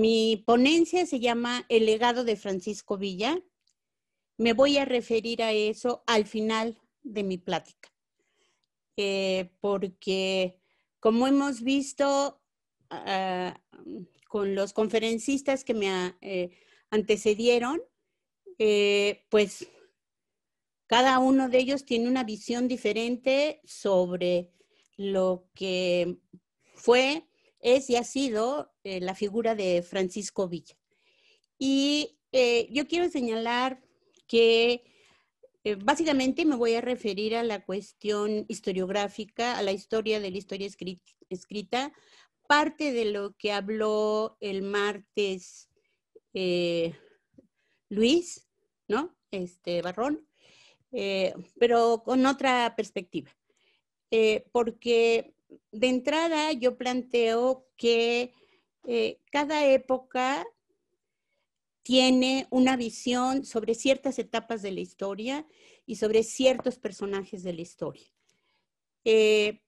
Mi ponencia se llama El legado de Francisco Villa. Me voy a referir a eso al final de mi plática, eh, porque como hemos visto ah, con los conferencistas que me ah, eh, antecedieron, eh, pues cada uno de ellos tiene una visión diferente sobre lo que fue es y ha sido eh, la figura de Francisco Villa. Y eh, yo quiero señalar que eh, básicamente me voy a referir a la cuestión historiográfica, a la historia de la historia escrita, parte de lo que habló el martes Luis, ¿no? Este Barrón, pero con otra perspectiva. porque de entrada yo planteo que eh, cada época tiene una visión sobre ciertas etapas de la historia y sobre ciertos personajes de la historia. Eh,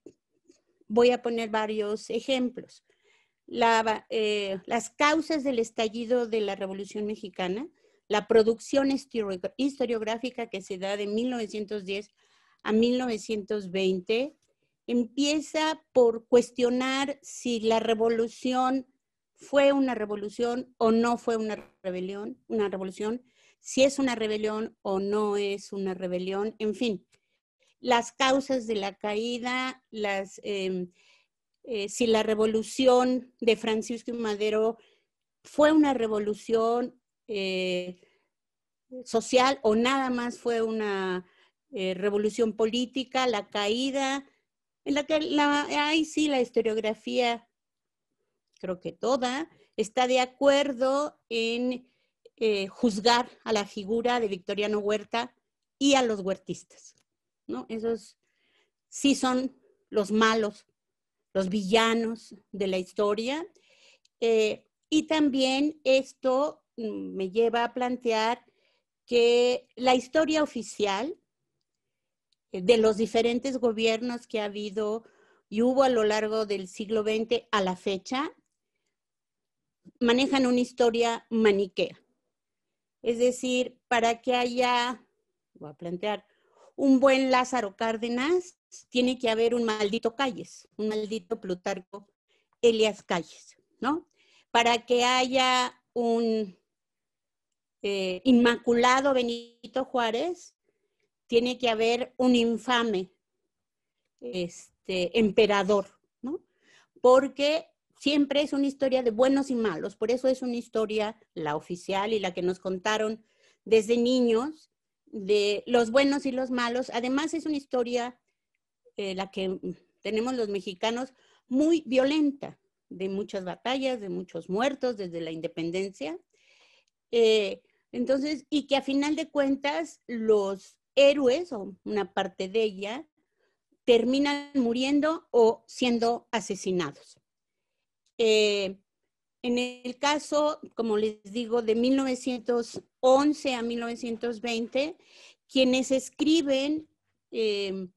voy a poner varios ejemplos. Eh, las causas del estallido de la Revolución Mexicana, la producción historiográfica que se da de 1910 a 1920, Empieza por cuestionar si la revolución fue una revolución o no fue una rebelión, una revolución, si es una rebelión o no es una rebelión, en fin, las causas de la caída, las, em, eh, si la revolución de Francisco Madero fue una revolución eh, social o nada más fue una eh, revolución política, la caída en la que la, sí, la historiografía, creo que toda, está de acuerdo en eh, juzgar a la figura de Victoriano Huerta y a los huertistas. ¿no? Esos sí son los malos, los villanos de la historia. Eh, y también esto mm, me lleva a plantear que la historia oficial eh, de los diferentes gobiernos que ha habido y hubo a lo largo del siglo XX a la fecha, manejan una historia maniquea. Es decir, para que haya, voy a plantear, un buen Lázaro Cárdenas, tiene que haber un maldito Calles, un maldito Plutarco Elias Calles, ¿no? Para que haya un eh, inmaculado Benito Juárez, tiene que haber un infame este, emperador, ¿no? Porque siempre es una historia de buenos y malos, por eso es una historia, la oficial y la que nos contaron desde niños, de los buenos y los malos. Además es una historia, eh, la que tenemos los mexicanos, muy violenta, de muchas batallas, de muchos muertos desde la independencia. Eh, entonces, y que a final de cuentas los héroes o una parte de ella terminan muriendo o siendo asesinados. Eh, en el caso, como les digo, de 1911 a 1920, quienes escriben eh,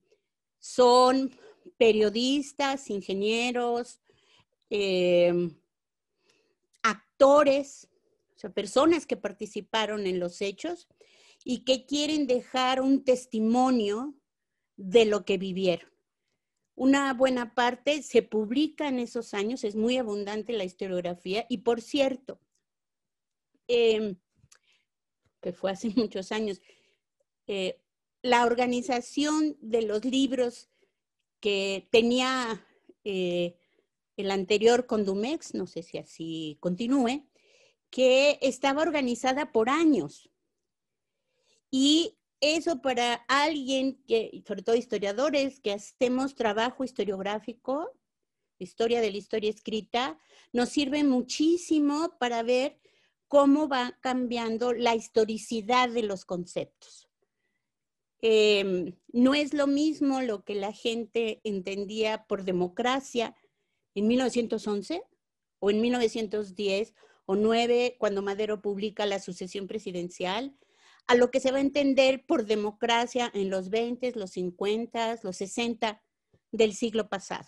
son periodistas, ingenieros, eh, actores, o sea, personas que participaron en los hechos y que quieren dejar un testimonio de lo que vivieron. Una buena parte se publica en esos años, es muy abundante la historiografía y por cierto, em, que fue hace muchos años, eh, la organización de los libros que tenía eh, el anterior Condumex, no sé si así continúe, que estaba organizada por años. Y eso para alguien que, sobre todo historiadores, que hacemos trabajo historiográfico, historia de la historia escrita, nos sirve muchísimo para ver cómo va cambiando la historicidad de los conceptos. Em, no es lo mismo lo que la gente entendía por democracia en 1911 o en 1910 o 9 cuando Madero publica la sucesión presidencial a lo que se va a entender por democracia en los 20, los 50, los 60 del siglo pasado.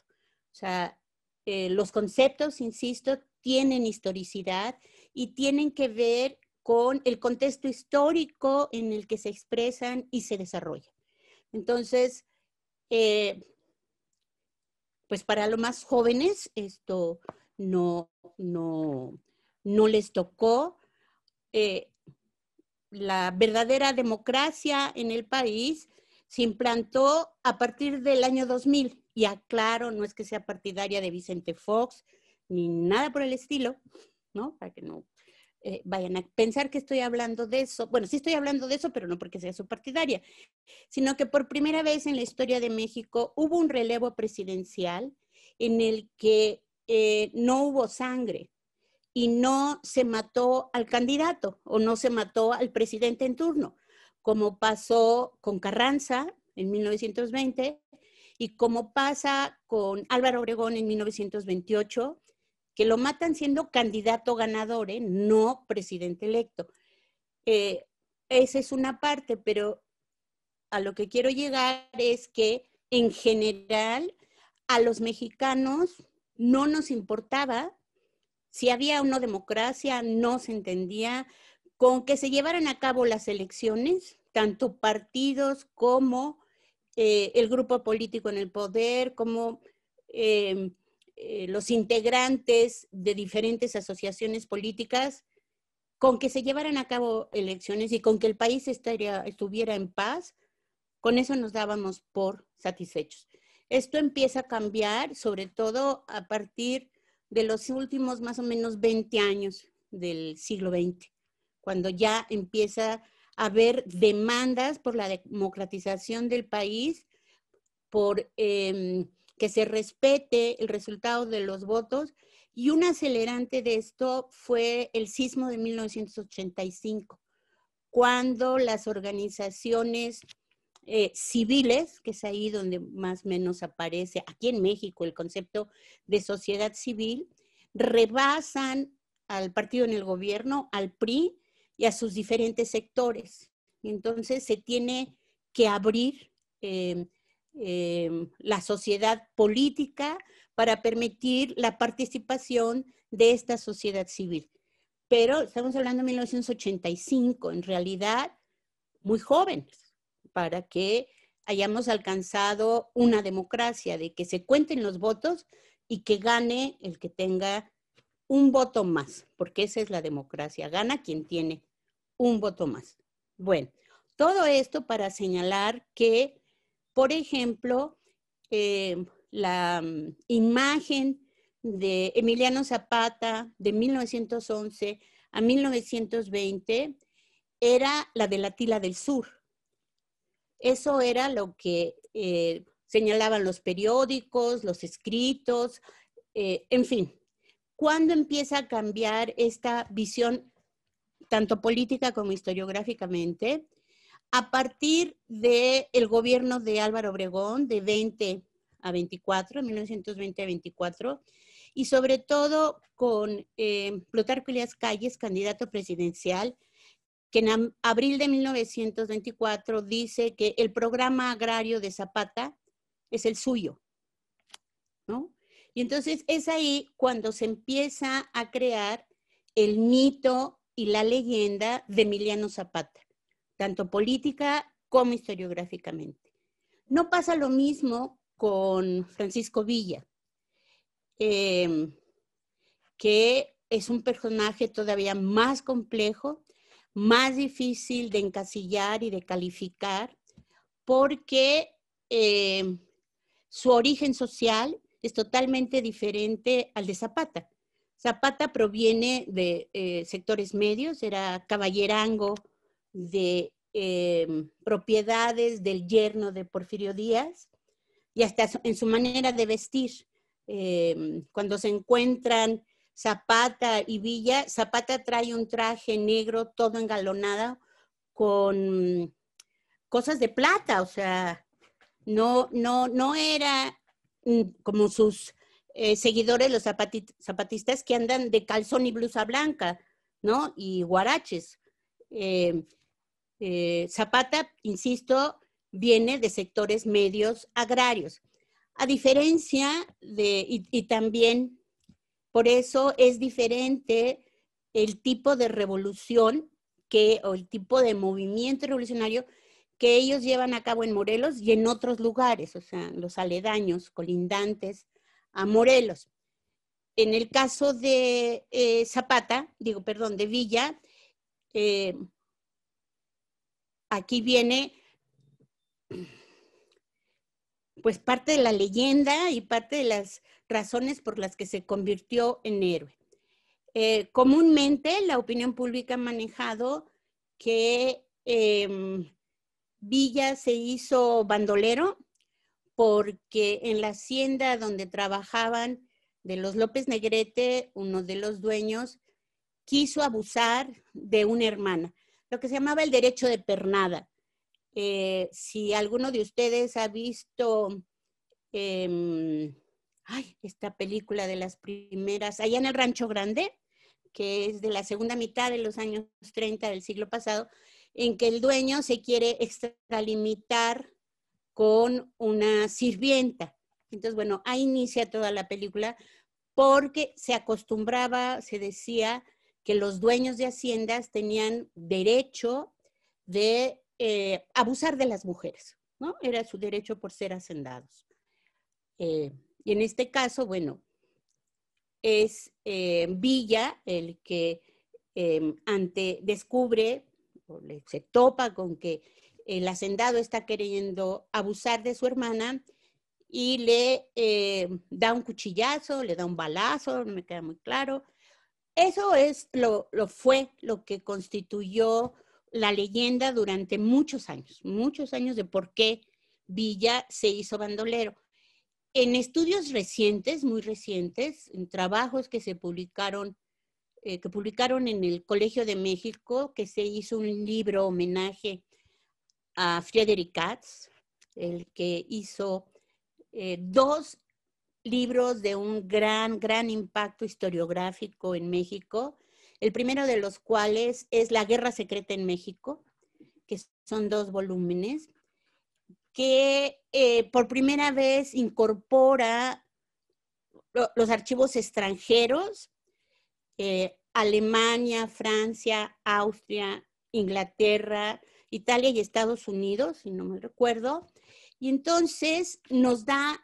O sea, eh, los conceptos, insisto, tienen historicidad y tienen que ver con el contexto histórico en el que se expresan y se desarrollan. Entonces, eh, pues para los más jóvenes esto no, no, no les tocó. Eh, la verdadera democracia en el país se implantó a partir del año 2000. Y aclaro, no es que sea partidaria de Vicente Fox ni nada por el estilo, ¿no? Para que no eh, vayan a pensar que estoy hablando de eso. Bueno, sí estoy hablando de eso, pero no porque sea su partidaria, sino que por primera vez en la historia de México hubo un relevo presidencial en el que eh, no hubo sangre, y no se mató al candidato o no se mató al presidente en turno, como pasó con Carranza en 1920 y como pasa con Álvaro Obregón en 1928, que lo matan siendo candidato ganador, ¿eh? no presidente electo. Eh, esa es una parte, pero a lo que quiero llegar es que en general a los mexicanos no nos importaba si había una democracia, no se entendía, con que se llevaran a cabo las elecciones, tanto partidos como eh, el grupo político en el poder, como eh, eh, los integrantes de diferentes asociaciones políticas, con que se llevaran a cabo elecciones y con que el país estaría, estuviera en paz, con eso nos dábamos por satisfechos. Esto empieza a cambiar, sobre todo a partir de los últimos más o menos 20 años del siglo XX, cuando ya empieza a haber demandas por la democratización del país, por em, que se respete el resultado de los votos. Y un acelerante de esto fue el sismo de 1985, cuando las organizaciones eh, civiles, que es ahí donde más o menos aparece aquí en México el concepto de sociedad civil, rebasan al partido en el gobierno, al PRI y a sus diferentes sectores. Entonces se tiene que abrir eh, eh, la sociedad política para permitir la participación de esta sociedad civil. Pero estamos hablando de 1985, en realidad muy jóvenes para que hayamos alcanzado una democracia, de que se cuenten los votos y que gane el que tenga un voto más, porque esa es la democracia, gana quien tiene un voto más. Bueno, todo esto para señalar que, por ejemplo, eh, la mm, imagen de Emiliano Zapata de 1911 a 1920 era la de la tila del sur. Eso era lo que eh, señalaban los periódicos, los escritos, eh, en fin. ¿Cuándo empieza a cambiar esta visión, tanto política como historiográficamente? A partir del gobierno de Álvaro Obregón, de 20 a 24, 1920 a 24, y sobre todo con eh, Plutarco Calles, candidato presidencial, que en abril de 1924 dice que el programa agrario de Zapata es el suyo, Y entonces es ahí cuando se empieza a crear el mito y la leyenda de Emiliano Zapata, tanto política como historiográficamente. No pasa lo mismo con Francisco Villa, em, que es un personaje todavía más complejo más difícil de encasillar y de calificar porque eh, su origen social es totalmente diferente al de Zapata. Zapata proviene de eh, sectores medios, era caballerango de em, propiedades del yerno de Porfirio Díaz y hasta en su manera de vestir. Em, cuando se encuentran Zapata y Villa, Zapata trae un traje negro todo engalonado con cosas de plata, o sea, no, no, no era mm, como sus eh, seguidores, los zapatistas que andan de calzón y blusa blanca, ¿no? Y guaraches. Eh, eh, zapata, insisto, viene de sectores medios agrarios. A diferencia de, y, y también por eso es diferente el tipo de revolución que, o el tipo de movimiento revolucionario que ellos llevan a cabo en Morelos y en otros lugares, o sea, los aledaños, colindantes a Morelos. En el caso de eh, Zapata, digo, perdón, de Villa, eh, aquí viene pues parte de la leyenda y parte de las razones por las que se convirtió en héroe. Eh, comúnmente la opinión pública ha manejado que em, Villa se hizo bandolero porque en la hacienda donde trabajaban de los López Negrete, uno de los dueños, quiso abusar de una hermana, lo que se llamaba el derecho de pernada. Eh, si alguno de ustedes ha visto em, esta película de las primeras, allá en el Rancho Grande, que es de la segunda mitad de los años 30 del siglo pasado, en que el dueño se quiere extralimitar con una sirvienta. Entonces, bueno, ahí inicia toda la película porque se acostumbraba, se decía que los dueños de haciendas tenían derecho de eh, abusar de las mujeres, ¿no? Era su derecho por ser hacendados. Eh, y en este caso, bueno, es eh, Villa el que em, ante, descubre o se topa con que el hacendado está queriendo abusar de su hermana y le em, da un cuchillazo, le da un balazo, no me queda muy claro. Eso es lo, lo fue lo que constituyó la leyenda durante muchos años, muchos años de por qué Villa se hizo bandolero. En estudios recientes, muy recientes, en trabajos que se publicaron, eh, que publicaron en el Colegio de México, que se hizo un libro homenaje a Frederick Katz, el que hizo eh, dos libros de un gran, gran impacto historiográfico en México, el primero de los cuales es La Guerra Secreta en México, que son dos volúmenes, que eh, por primera vez incorpora los archivos extranjeros, eh, Alemania, Francia, Austria, Inglaterra, Italia y Estados Unidos, si no me recuerdo, y entonces nos da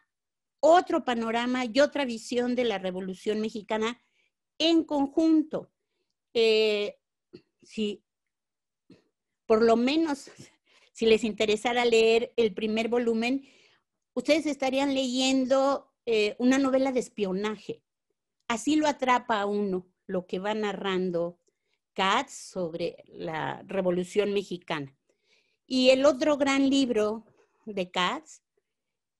otro panorama y otra visión de la Revolución Mexicana en conjunto. Eh, si por lo menos si les interesara leer el primer volumen, ustedes estarían leyendo eh, una novela de espionaje. Así lo atrapa a uno lo que va narrando Katz sobre la Revolución Mexicana. Y el otro gran libro de Katz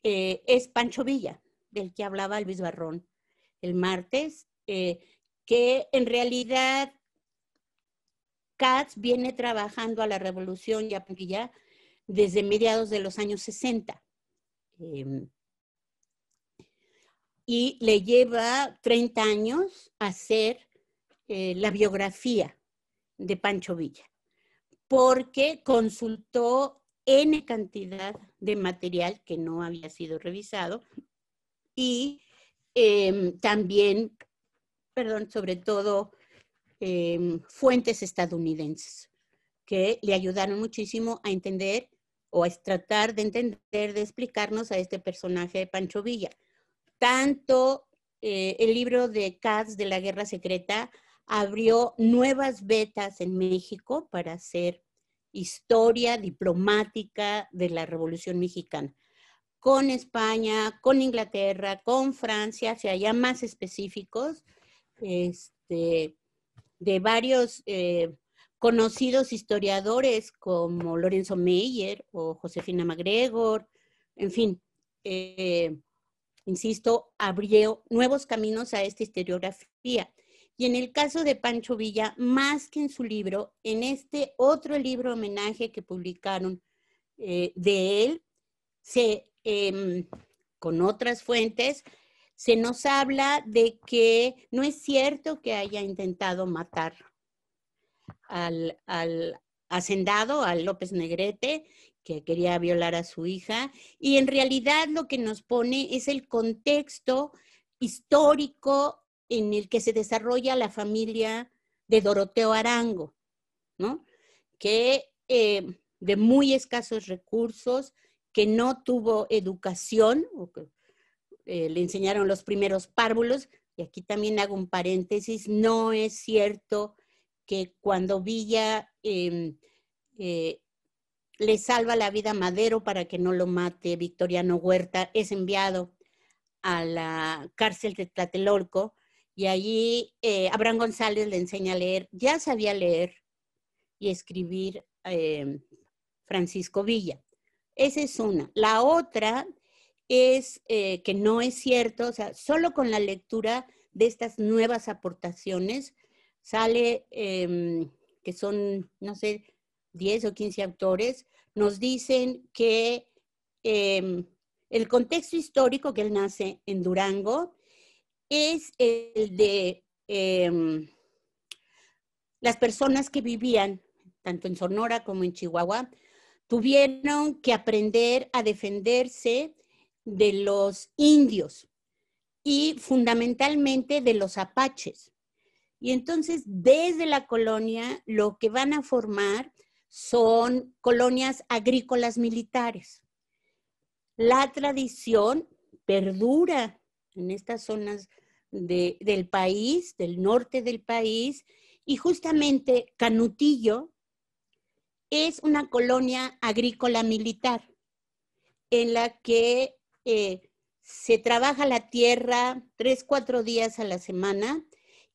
eh, es Pancho Villa, del que hablaba Luis Barrón el martes, que en realidad Katz viene trabajando a la revolución ya desde mediados de los años 60. Em, y le lleva 30 años hacer eh, la biografía de Pancho Villa, porque consultó N cantidad de material que no había sido revisado y em, también, perdón, sobre todo Em, fuentes estadounidenses que le ayudaron muchísimo a entender o a tratar de entender, de explicarnos a este personaje de Pancho Villa. Tanto eh, el libro de Katz de la Guerra Secreta abrió nuevas vetas en México para hacer historia diplomática de la Revolución Mexicana con España, con Inglaterra, con Francia, si allá más específicos, este, de varios eh, conocidos historiadores como Lorenzo Meyer o Josefina MacGregor, en fin, eh, insisto, abrió nuevos caminos a esta historiografía. Y en el caso de Pancho Villa, más que en su libro, en este otro libro homenaje que publicaron eh, de él, se, em, con otras fuentes, se nos habla de que no es cierto que haya intentado matar al, hacendado, al López Negrete, que quería violar a su hija, y en realidad lo que nos pone es el contexto histórico en el que se desarrolla la familia de Doroteo Arango, ¿no? Que eh, de muy escasos recursos, que no tuvo educación, o que eh, le enseñaron los primeros párvulos, y aquí también hago un paréntesis, no es cierto que cuando Villa em, eh, le salva la vida a Madero para que no lo mate, Victoriano Huerta es enviado a la cárcel de Tlatelolco y allí eh, Abraham González le enseña a leer, ya sabía leer y escribir em, Francisco Villa. Esa es una. La otra es eh, que no es cierto, o sea, solo con la lectura de estas nuevas aportaciones sale em, que son, no sé, 10 o 15 autores, nos dicen que em, el contexto histórico que él nace en Durango es el de em, las personas que vivían, tanto en Sonora como en Chihuahua, tuvieron que aprender a defenderse de los indios y fundamentalmente de los apaches. Y entonces, desde la colonia, lo que van a formar son colonias agrícolas militares. La tradición perdura en estas zonas del país, del norte del país, y justamente Canutillo es una colonia agrícola militar en la que se trabaja la tierra tres, cuatro días a la semana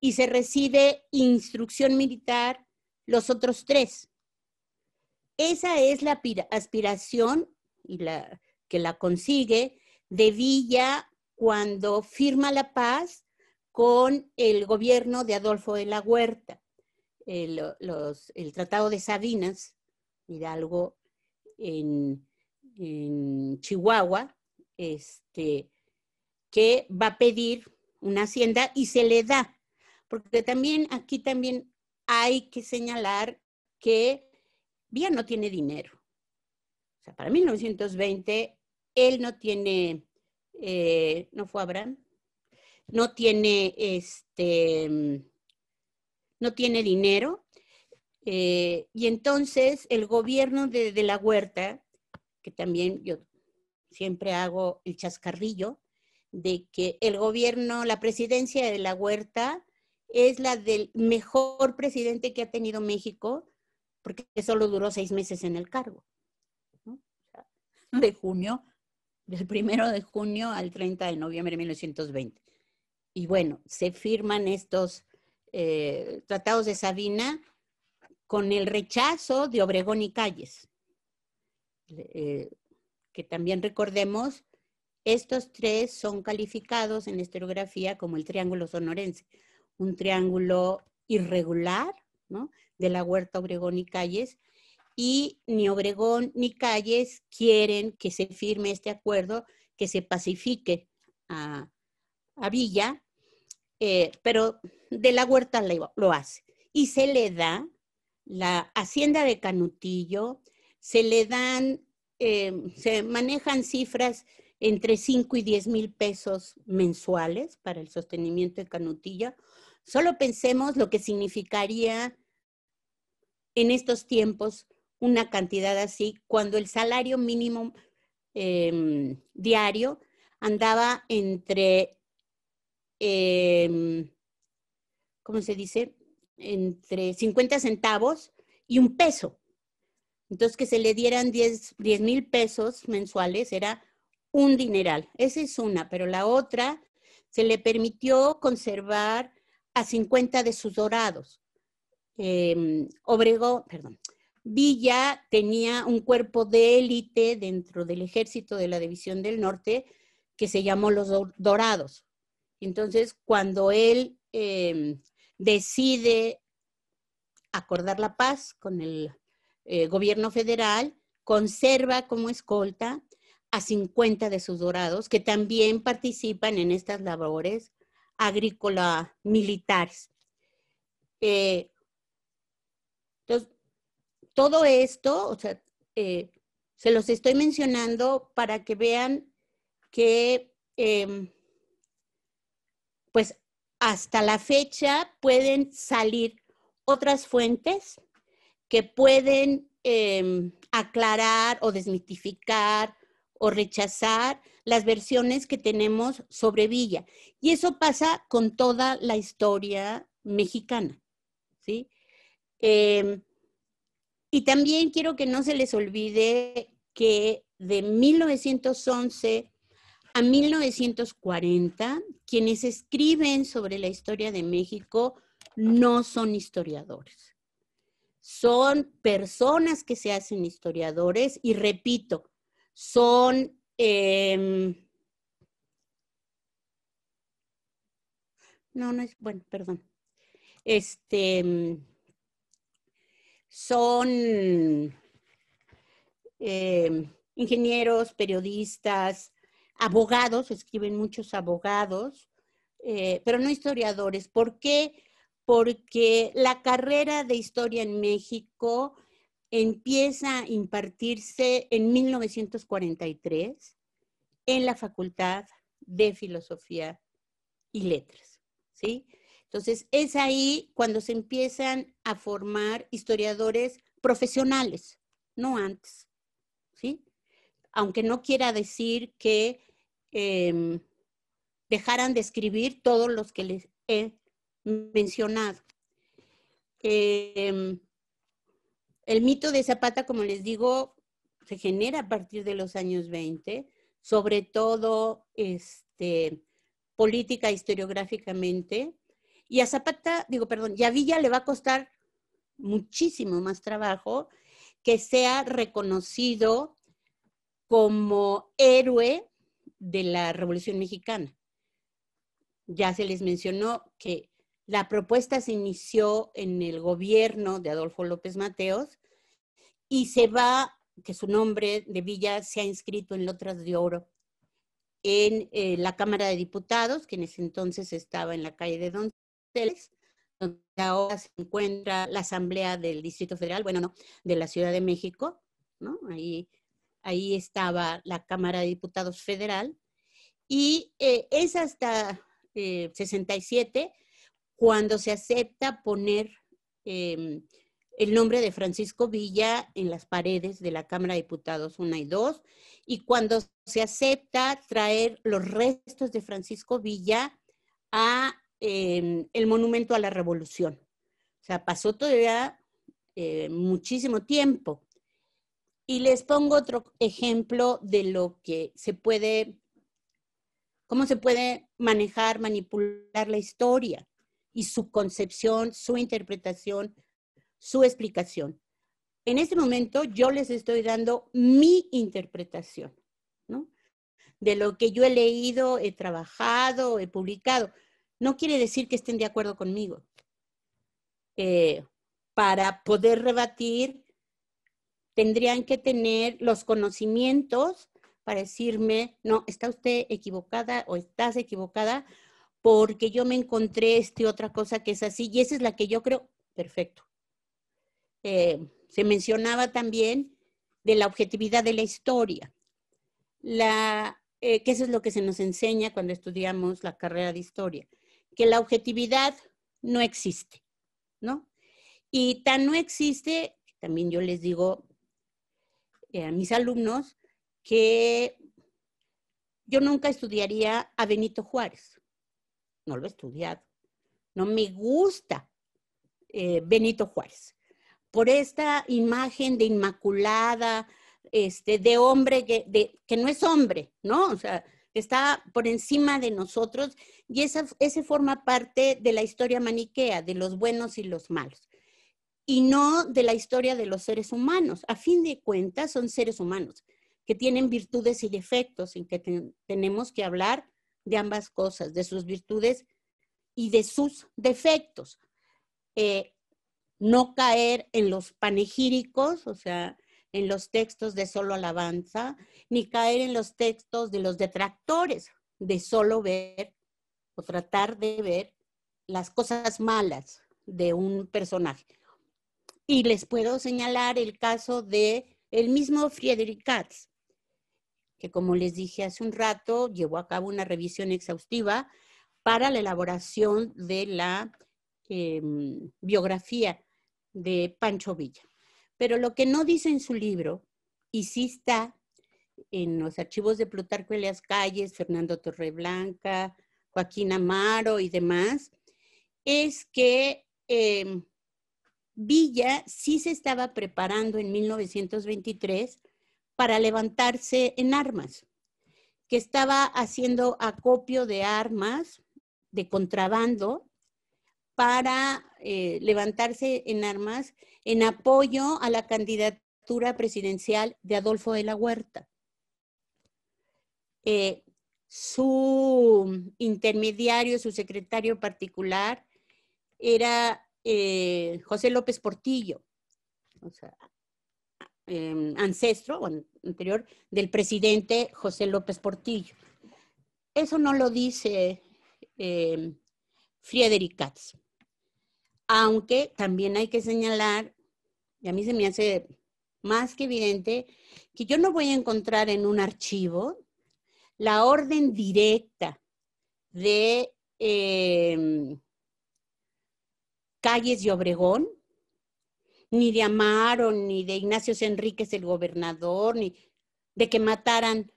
y se recibe instrucción militar los otros tres. Esa es la aspiración y la, que la consigue de Villa cuando firma la paz con el gobierno de Adolfo de la Huerta, el, el Tratado de Sabinas, Hidalgo en Chihuahua, este, que va a pedir una hacienda y se le da. Porque también aquí también hay que señalar que bien no tiene dinero. O sea, para 1920 él no tiene, eh, no fue Abraham, no tiene este, mm, no tiene dinero. Eh, y entonces el gobierno de, de la huerta, que también yo siempre hago el chascarrillo de que el gobierno, la presidencia de la Huerta es la del mejor presidente que ha tenido México, porque solo duró seis meses en el cargo. De junio, del primero de junio al 30 de noviembre de 1920. Y bueno, se firman estos eh, tratados de Sabina con el rechazo de Obregón y Calles. Eh, que también recordemos, estos tres son calificados en estereografía como el triángulo sonorense, un triángulo irregular, De la Huerta, Obregón y Calles, y ni Obregón ni Calles quieren que se firme este acuerdo, que se pacifique a, Villa, eh, pero de la huerta lo, hace. Y se le da la hacienda de Canutillo, se le dan eh, se manejan cifras entre 5 y 10 mil pesos mensuales para el sostenimiento de Canutilla. Solo pensemos lo que significaría en estos tiempos una cantidad así, cuando el salario mínimo eh, diario andaba entre, eh, ¿cómo se dice? Entre 50 centavos y un peso. Entonces, que se le dieran 10 mil pesos mensuales era un dineral. Esa es una, pero la otra, se le permitió conservar a 50 de sus dorados. Eh, perdón, Villa tenía un cuerpo de élite dentro del ejército de la División del Norte que se llamó los Dorados. Entonces, cuando él em, decide acordar la paz con el eh, gobierno federal conserva como escolta a 50 de sus dorados que también participan en estas labores agrícola militares. Eh, entonces, todo esto, o sea, eh, se los estoy mencionando para que vean que, em, pues, hasta la fecha pueden salir otras fuentes que pueden em, aclarar o desmitificar o rechazar las versiones que tenemos sobre Villa. Y eso pasa con toda la historia mexicana. ¿sí? Em, y también quiero que no se les olvide que de 1911 a 1940, quienes escriben sobre la historia de México no son historiadores son personas que se hacen historiadores y repito, son... Em, no, no es, bueno, perdón. Este, mm, son em, ingenieros, periodistas, abogados, escriben muchos abogados, eh, pero no historiadores. ¿Por qué? porque la carrera de historia en México empieza a impartirse en 1943 en la Facultad de Filosofía y Letras, ¿sí? Entonces, es ahí cuando se empiezan a formar historiadores profesionales, no antes, ¿sí? Aunque no quiera decir que em, dejaran de escribir todos los que les he mencionado. Em, el mito de Zapata, como les digo, se genera a partir de los años 20, sobre todo este, política historiográficamente. Y a Zapata, digo, perdón, y a Villa le va a costar muchísimo más trabajo que sea reconocido como héroe de la Revolución Mexicana. Ya se les mencionó que la propuesta se inició en el gobierno de Adolfo López Mateos y se va, que su nombre de Villa se ha inscrito en Lotras de Oro, en eh, la Cámara de Diputados, que en ese entonces estaba en la calle de Donceles, donde ahora se encuentra la Asamblea del Distrito Federal, bueno, no, de la Ciudad de México, ¿no? Ahí, ahí estaba la Cámara de Diputados Federal. Y eh, es hasta 67 eh, cuando se acepta poner em, el nombre de Francisco Villa en las paredes de la Cámara de Diputados 1 y 2 y cuando se acepta traer los restos de Francisco Villa a em, el monumento a la revolución. O sea, pasó todavía eh, muchísimo tiempo. Y les pongo otro ejemplo de lo que se puede, cómo se puede manejar, manipular la historia y su concepción, su interpretación, su explicación. En este momento yo les estoy dando mi interpretación, ¿no? De lo que yo he leído, he trabajado, he publicado. No quiere decir que estén de acuerdo conmigo. Eh, para poder rebatir, tendrían que tener los conocimientos para decirme, no, está usted equivocada o estás equivocada, porque yo me encontré este, otra cosa que es así, y esa es la que yo creo, perfecto. Eh, se mencionaba también de la objetividad de la historia, eh, que eso es lo que se nos enseña cuando estudiamos la carrera de historia, que la objetividad no existe, ¿no? Y tan no existe, también yo les digo eh, a mis alumnos, que yo nunca estudiaría a Benito Juárez, no lo he estudiado. No me gusta eh, Benito Juárez por esta imagen de inmaculada, este, de hombre que, de, que no es hombre, ¿no? O sea, está por encima de nosotros y esa, ese forma parte de la historia maniquea, de los buenos y los malos, y no de la historia de los seres humanos. A fin de cuentas, son seres humanos que tienen virtudes y defectos en que tenemos que hablar de ambas cosas, de sus virtudes y de sus defectos. Eh, no caer en los panegíricos, o sea, en los textos de solo alabanza, ni caer en los textos de los detractores, de solo ver o tratar de ver las cosas malas de un personaje. Y les puedo señalar el caso de el mismo Friedrich Katz, que como les dije hace un rato, llevó a cabo una revisión exhaustiva para la elaboración de la em, biografía de Pancho Villa. Pero lo que no dice en su libro, y sí está en los archivos de Plutarco Elias Calles, Fernando Torreblanca, Joaquín Amaro y demás, es que em, Villa sí se estaba preparando en 1923 para levantarse en armas, que estaba haciendo acopio de armas de contrabando para eh, levantarse en armas en apoyo a la candidatura presidencial de Adolfo de la Huerta. Eh, su intermediario, su secretario particular, era eh, José López Portillo. O sea, Em, ancestro o anterior del presidente José López Portillo. Eso no lo dice em, Friedrich Katz. Aunque también hay que señalar, y a mí se me hace más que evidente, que yo no voy a encontrar en un archivo la orden directa de em, Calles y Obregón ni de Amaro, ni de Ignacio Enríquez, el gobernador, ni de que mataran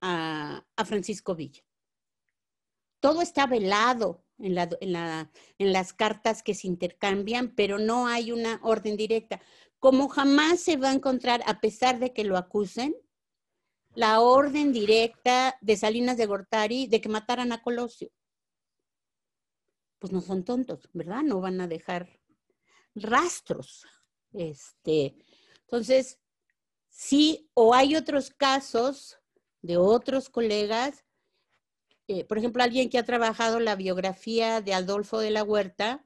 a, Francisco Villa. Todo está velado en, en las cartas que se intercambian, pero no hay una orden directa. Como jamás se va a encontrar, a pesar de que lo acusen, la orden directa de Salinas de Gortari de que mataran a Colosio. Pues no son tontos, ¿verdad? No van a dejar rastros. Este, entonces, sí, o hay otros casos de otros colegas, eh, por ejemplo, alguien que ha trabajado la biografía de Adolfo de la Huerta,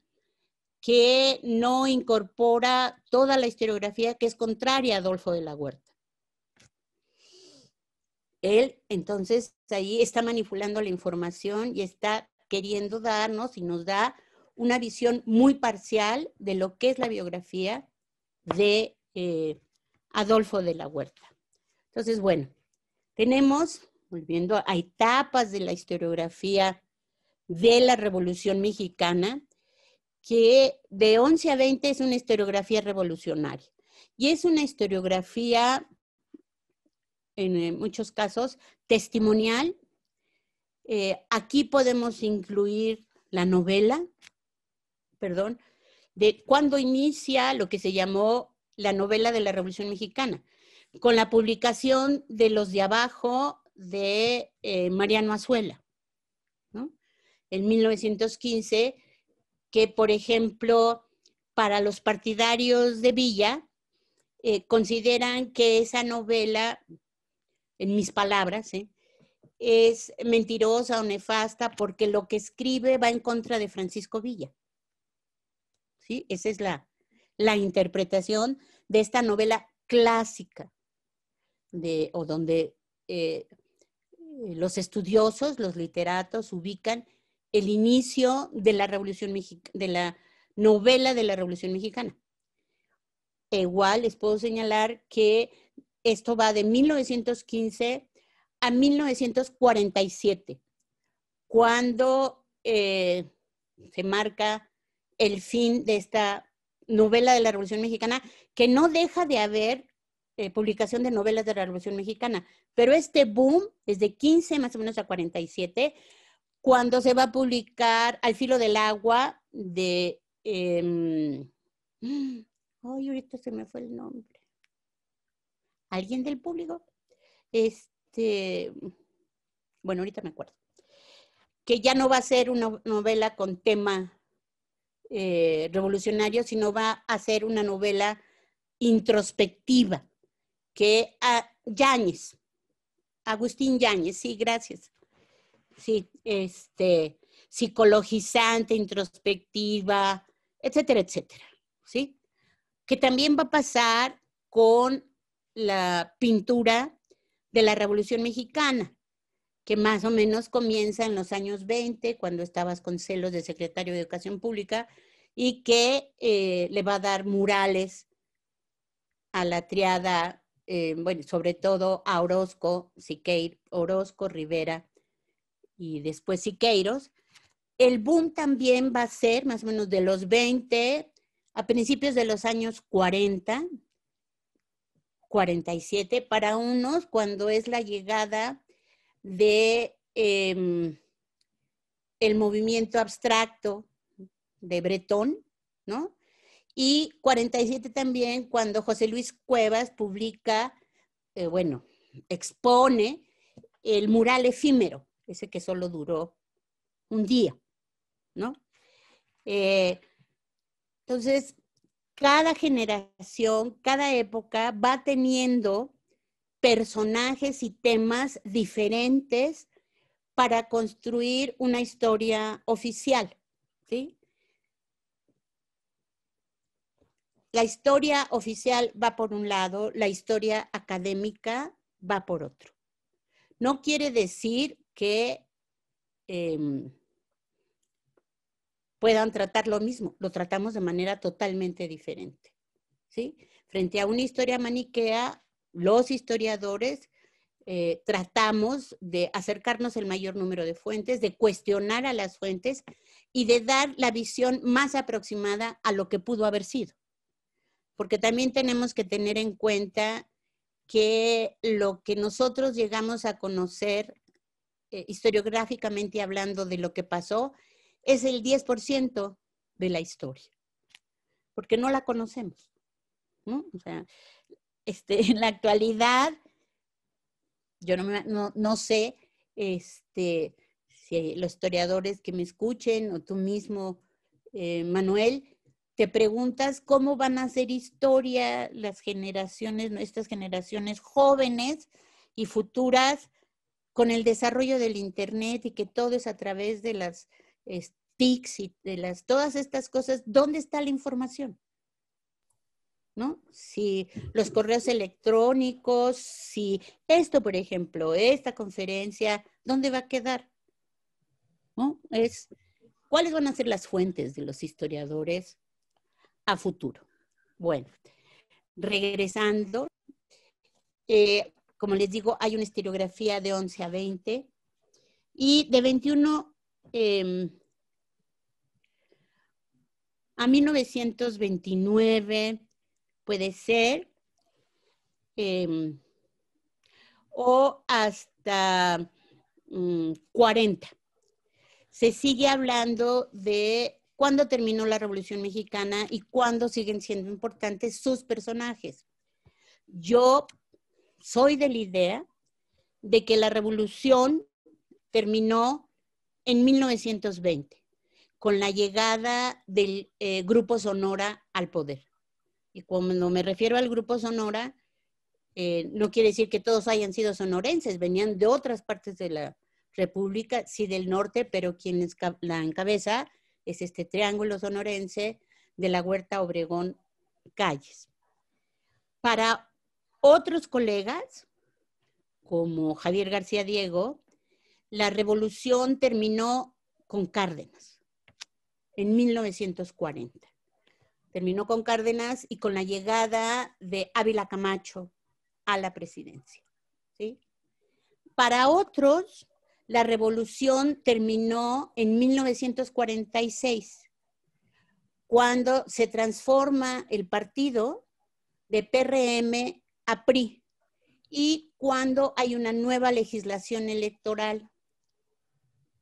que no incorpora toda la historiografía que es contraria a Adolfo de la Huerta. Él entonces ahí está manipulando la información y está queriendo darnos y nos da una visión muy parcial de lo que es la biografía de eh, Adolfo de la Huerta. Entonces, bueno, tenemos, volviendo a etapas de la historiografía de la Revolución Mexicana, que de 11 a 20 es una historiografía revolucionaria. Y es una historiografía, en eh, muchos casos, testimonial. Eh, aquí podemos incluir la novela, perdón, de cuándo inicia lo que se llamó la novela de la Revolución Mexicana, con la publicación de Los de Abajo de eh, Mariano Azuela, en 1915, que por ejemplo, para los partidarios de Villa, eh, consideran que esa novela, en mis palabras, ¿eh? es mentirosa o nefasta porque lo que escribe va en contra de Francisco Villa. Esa es la, interpretación de esta novela clásica, de, o donde eh, los estudiosos, los literatos, ubican el inicio de la Revolución de la novela de la Revolución Mexicana. Igual les puedo señalar que esto va de 1915 a 1947, cuando eh, se marca el fin de esta novela de la Revolución Mexicana, que no deja de haber eh, publicación de novelas de la Revolución Mexicana, pero este boom, es de 15 más o menos a 47, cuando se va a publicar Al filo del agua de... Em, ay, ahorita se me fue el nombre. ¿Alguien del público? Este, bueno, ahorita me acuerdo. Que ya no va a ser una novela con tema eh, revolucionario, sino va a ser una novela introspectiva que a ah, Yáñez, Agustín Yáñez, sí, gracias. Sí, este, psicologizante, introspectiva, etcétera, etcétera, ¿sí? Que también va a pasar con la pintura de la Revolución Mexicana que más o menos comienza en los años 20, cuando estabas con celos de secretario de Educación Pública, y que eh, le va a dar murales a la triada, eh, bueno, sobre todo a Orozco, Siqueiro, Orozco, Rivera y después Siqueiros. El boom también va a ser más o menos de los 20 a principios de los años 40, 47 para unos cuando es la llegada de em, el movimiento abstracto de Bretón, ¿no? Y 47 también cuando José Luis Cuevas publica, eh, bueno, expone el mural efímero, ese que solo duró un día, ¿no? Eh, entonces, cada generación, cada época va teniendo personajes y temas diferentes para construir una historia oficial. ¿sí? La historia oficial va por un lado, la historia académica va por otro. No quiere decir que em, puedan tratar lo mismo, lo tratamos de manera totalmente diferente. ¿sí? Frente a una historia maniquea, los historiadores eh, tratamos de acercarnos el mayor número de fuentes, de cuestionar a las fuentes y de dar la visión más aproximada a lo que pudo haber sido. Porque también tenemos que tener en cuenta que lo que nosotros llegamos a conocer eh, historiográficamente hablando de lo que pasó es el 10% de la historia, porque no la conocemos. O sea, este, en la actualidad, yo no, no, sé este, si los historiadores que me escuchen o tú mismo, eh, Manuel, te preguntas cómo van a hacer historia las generaciones, nuestras generaciones jóvenes y futuras con el desarrollo del Internet y que todo es a través de las eh, TICs y de las, todas estas cosas, ¿dónde está la información? Si los correos electrónicos, si esto, por ejemplo, esta conferencia, ¿dónde va a quedar? ¿No? Es, ¿Cuáles van a ser las fuentes de los historiadores a futuro? Bueno, regresando, eh, como les digo, hay una historiografía de 11 a 20 y de 21 em, a 1929 puede ser, em, o hasta 40. Mm, Se sigue hablando de cuándo terminó la Revolución Mexicana y cuándo siguen siendo importantes sus personajes. Yo soy de la idea de que la revolución terminó en 1920, con la llegada del eh, Grupo Sonora al poder. Y cuando me refiero al grupo Sonora, eh, no quiere decir que todos hayan sido sonorenses, venían de otras partes de la República, sí del norte, pero quien la encabeza es este triángulo sonorense de la Huerta Obregón Calles. Para otros colegas, como Javier García Diego, la revolución terminó con Cárdenas en 1940 terminó con Cárdenas y con la llegada de Ávila Camacho a la presidencia. Para otros, la revolución terminó en 1946, cuando se transforma el partido de PRM a PRI y cuando hay una nueva legislación electoral.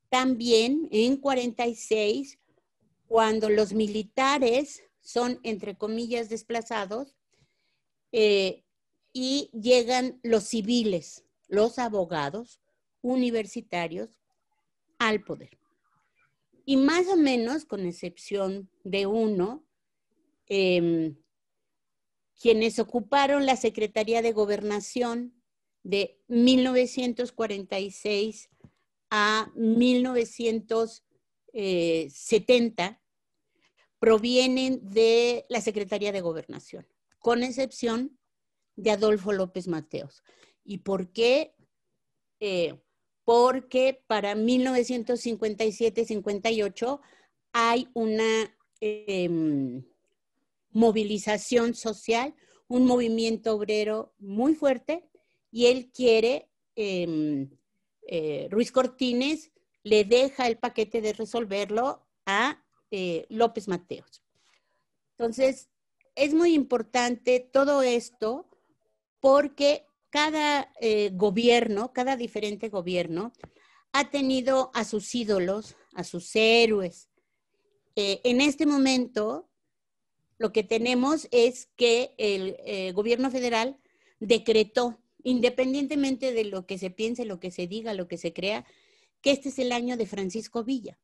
También en 46, cuando los militares son, entre comillas, desplazados eh, y llegan los civiles, los abogados universitarios al poder. Y más o menos, con excepción de uno, em, quienes ocuparon la Secretaría de Gobernación de 1946 a 1970, provienen de la Secretaría de Gobernación, con excepción de Adolfo López Mateos. ¿Y por qué? Eh, porque para 1957-58 hay una em, movilización social, un movimiento obrero muy fuerte y él quiere, em, eh, Ruiz Cortines le deja el paquete de resolverlo a eh, López Mateos. Entonces, es muy importante todo esto porque cada eh, gobierno, cada diferente gobierno, ha tenido a sus ídolos, a sus héroes. Eh, en este momento, lo que tenemos es que el gobierno federal decretó, independientemente de lo que se piense, lo que se diga, lo que se crea, que este es el año de Francisco Villa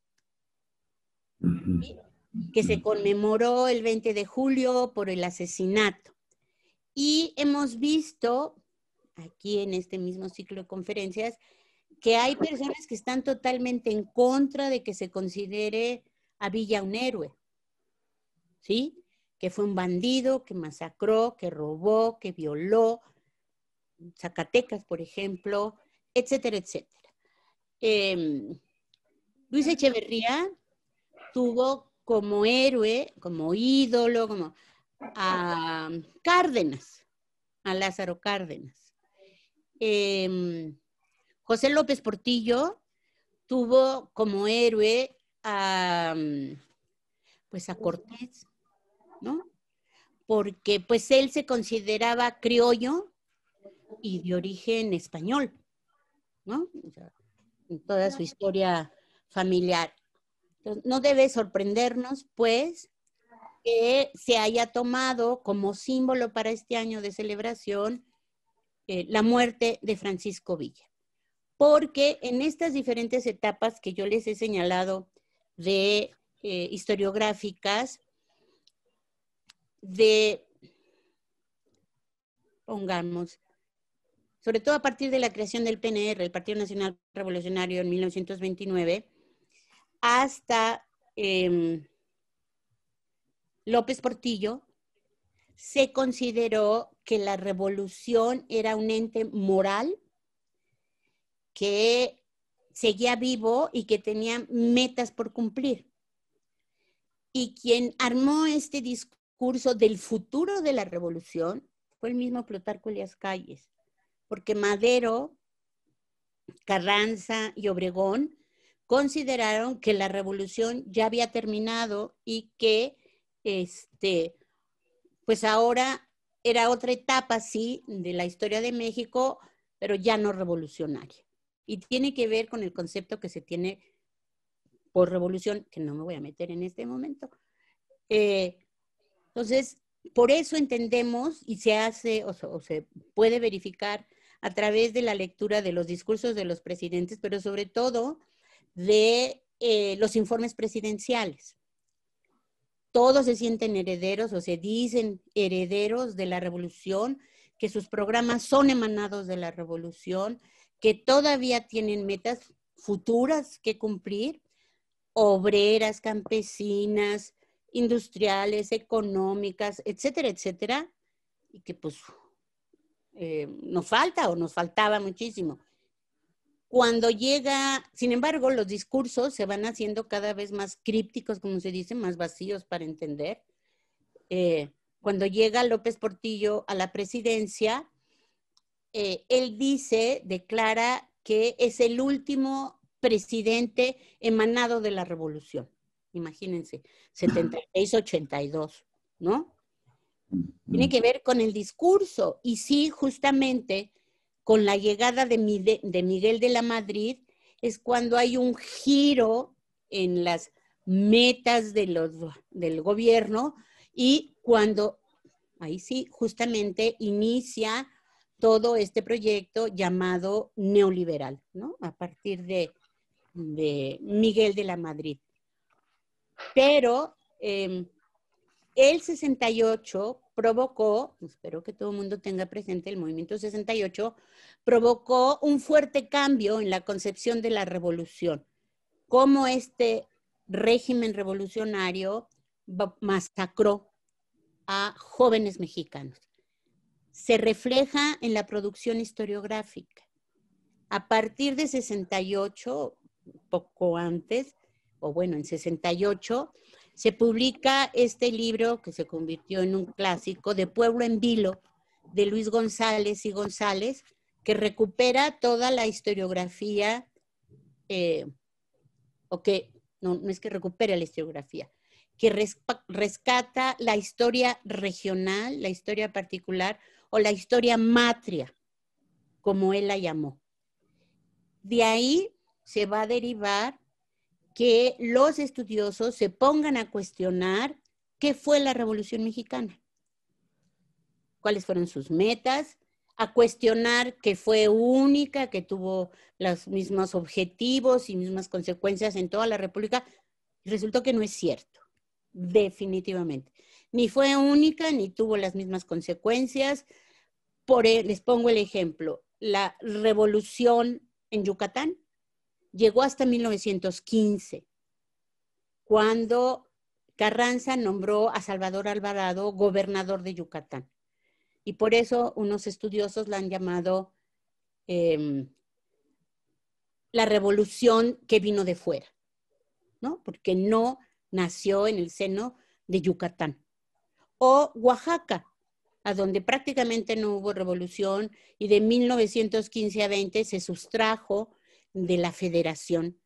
que se conmemoró el 20 de julio por el asesinato. Y hemos visto aquí en este mismo ciclo de conferencias que hay personas que están totalmente en contra de que se considere a Villa un héroe, ¿sí? Que fue un bandido, que masacró, que robó, que violó, Zacatecas, por ejemplo, etcétera, etcétera. Em, Luis Echeverría tuvo como héroe, como ídolo, a Cárdenas, a Lázaro Cárdenas. Em, José López Portillo tuvo como héroe a, pues a Cortés, ¿no? Porque pues él se consideraba criollo y de origen español, ¿no? en toda su historia familiar no debe sorprendernos, pues, que se haya tomado como símbolo para este año de celebración eh, la muerte de Francisco Villa. Porque en estas diferentes etapas que yo les he señalado de eh, historiográficas, de, pongamos, sobre todo a partir de la creación del PNR, el Partido Nacional Revolucionario en 1929, hasta em, López Portillo, se consideró que la revolución era un ente moral que seguía vivo y que tenía metas por cumplir. Y quien armó este discurso del futuro de la revolución fue el mismo Plutarco Elias Calles, porque Madero, Carranza y Obregón consideraron que la revolución ya había terminado y que este, pues ahora era otra etapa, sí, de la historia de México, pero ya no revolucionaria. Y tiene que ver con el concepto que se tiene por revolución, que no me voy a meter en este momento. Eh, entonces, por eso entendemos y se hace o se puede verificar a través de la lectura de los discursos de los presidentes, pero sobre todo de eh, los informes presidenciales. Todos se sienten herederos o se dicen herederos de la revolución, que sus programas son emanados de la revolución, que todavía tienen metas futuras que cumplir, obreras, campesinas, industriales, económicas, etcétera, etcétera, y que pues eh, nos falta o nos faltaba muchísimo. Cuando llega, sin embargo, los discursos se van haciendo cada vez más crípticos, como se dice, más vacíos para entender. Eh, cuando llega López Portillo a la presidencia, eh, él dice, declara que es el último presidente emanado de la revolución. Imagínense, 76-82, ¿no? Mm, Tiene mm. que ver con el discurso. Y sí, justamente con la llegada de, Miguel de la Madrid es cuando hay un giro en las metas de los, del gobierno y cuando, ahí sí, justamente inicia todo este proyecto llamado neoliberal, ¿no? A partir de, Miguel de la Madrid. Pero em, el 68 provocó, espero que todo el mundo tenga presente el movimiento 68, provocó un fuerte cambio en la concepción de la revolución. Cómo este régimen revolucionario masacró a jóvenes mexicanos. Se refleja en la producción historiográfica. A partir de 68, poco antes, o bueno, en 68, se publica este libro que se convirtió en un clásico de Pueblo en Vilo, de Luis González y González, que recupera toda la historiografía, eh, o que, no, es que recupere la historiografía, que rescata la historia regional, la historia particular o la historia matria, como él la llamó. De ahí se va a derivar que los estudiosos se pongan a cuestionar qué fue la Revolución Mexicana, cuáles fueron sus metas, a cuestionar que fue única, que tuvo los mismos objetivos y mismas consecuencias en toda la República. Resultó que no es cierto, definitivamente. Ni fue única, ni tuvo las mismas consecuencias. Por, e, les pongo el ejemplo, la revolución en Yucatán llegó hasta 1915, cuando Carranza nombró a Salvador Alvarado gobernador de Yucatán. Y por eso unos estudiosos la han llamado em, la revolución que vino de fuera, ¿no? Porque no nació en el seno de Yucatán. O Oaxaca, a donde prácticamente no hubo revolución y de 1915 a 20 se sustrajo de la federación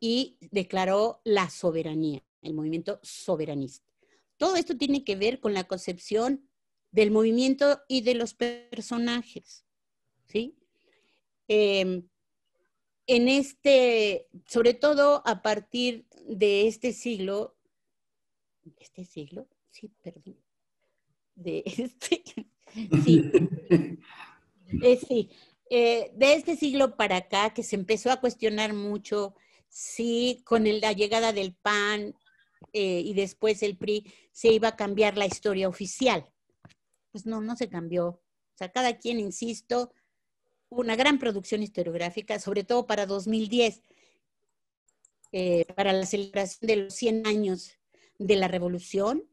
y declaró la soberanía, el movimiento soberanista. Todo esto tiene que ver con la concepción del movimiento y de los personajes, ¿sí? Em, en este, sobre todo a partir de este siglo, este siglo? Sí, perdón, de este, sí, eh, sí, eh, de este siglo para acá que se empezó a cuestionar mucho si con la llegada del PAN eh, y después el PRI se iba a cambiar la historia oficial. Pues no, no se cambió. O sea, cada quien, insisto, una gran producción historiográfica, sobre todo para 2010, eh, para la celebración de los 100 años de la revolución,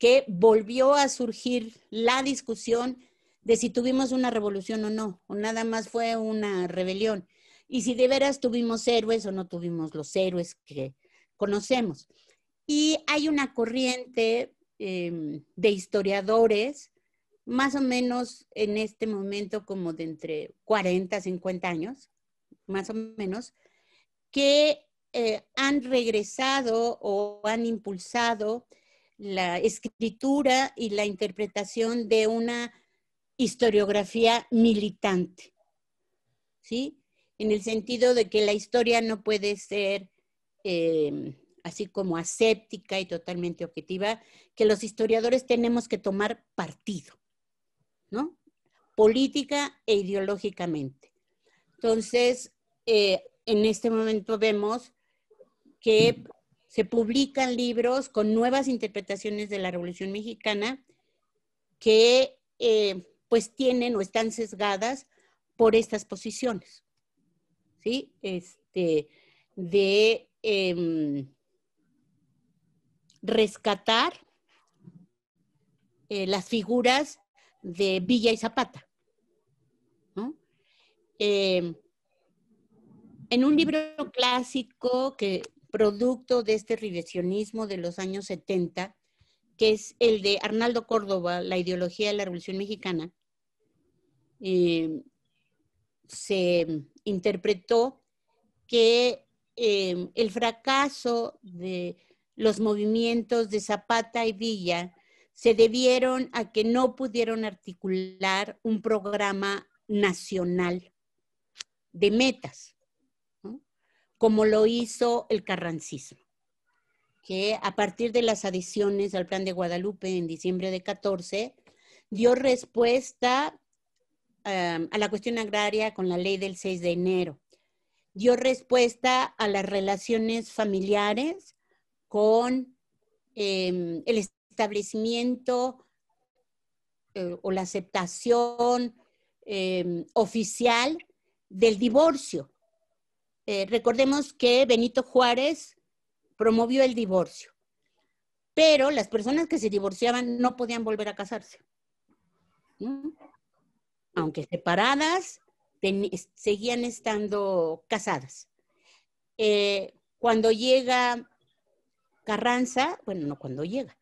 que volvió a surgir la discusión de si tuvimos una revolución o no, o nada más fue una rebelión, y si de veras tuvimos héroes o no tuvimos los héroes que conocemos. Y hay una corriente em, de historiadores, más o menos en este momento como de entre 40, 50 años, más o menos, que eh, han regresado o han impulsado la escritura y la interpretación de una historiografía militante, ¿sí? En el sentido de que la historia no puede ser eh, así como aséptica y totalmente objetiva, que los historiadores tenemos que tomar partido, ¿no? Política e ideológicamente. Entonces, eh, en este momento vemos que se publican libros con nuevas interpretaciones de la Revolución Mexicana que eh, pues tienen o están sesgadas por estas posiciones, ¿sí? Este, de em, rescatar eh, las figuras de Villa y Zapata. ¿no? Em, en un libro clásico que producto de este revisionismo de los años 70, que es el de Arnaldo Córdoba, La ideología de la Revolución Mexicana, em, se interpretó que em, el fracaso de los movimientos de Zapata y Villa se debieron a que no pudieron articular un programa nacional de metas, como lo hizo el carrancismo que a partir de las adiciones al Plan de Guadalupe en diciembre de 14, dio respuesta em, a la cuestión agraria con la ley del 6 de enero. Dio respuesta a las relaciones familiares con em, el establecimiento eh, o la aceptación em, oficial del divorcio. Eh, recordemos que Benito Juárez promovió el divorcio. Pero las personas que se divorciaban no podían volver a casarse. Aunque separadas, seguían estando casadas. Eh, cuando llega Carranza, bueno, no cuando llega,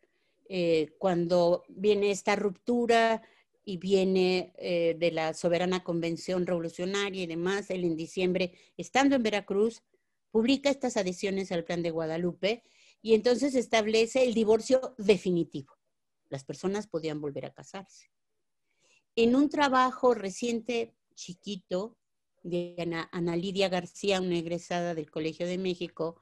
eh, cuando viene esta ruptura y viene eh, de la soberana convención revolucionaria y demás, él en diciembre, estando en Veracruz, publica estas adiciones al Plan de Guadalupe y entonces establece el divorcio definitivo. Las personas podían volver a casarse. En un trabajo reciente, chiquito, de Ana, Lidia García, una egresada del Colegio de México,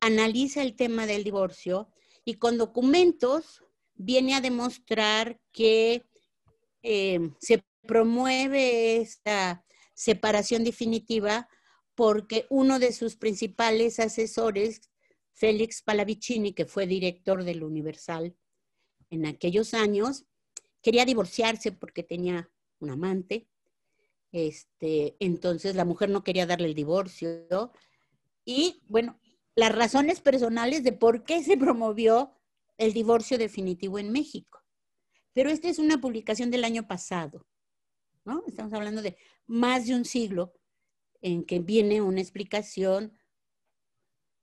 analiza el tema del divorcio y con documentos viene a demostrar que eh, se promueve esta separación definitiva porque uno de sus principales asesores, Félix Palavicini, que fue director del Universal en aquellos años, quería divorciarse porque tenía un amante. Este, entonces la mujer no quería darle el divorcio. Y bueno, las razones personales de por qué se promovió el divorcio definitivo en México. Pero esta es una publicación del año pasado, ¿no? Estamos hablando de más de un siglo en que viene una explicación,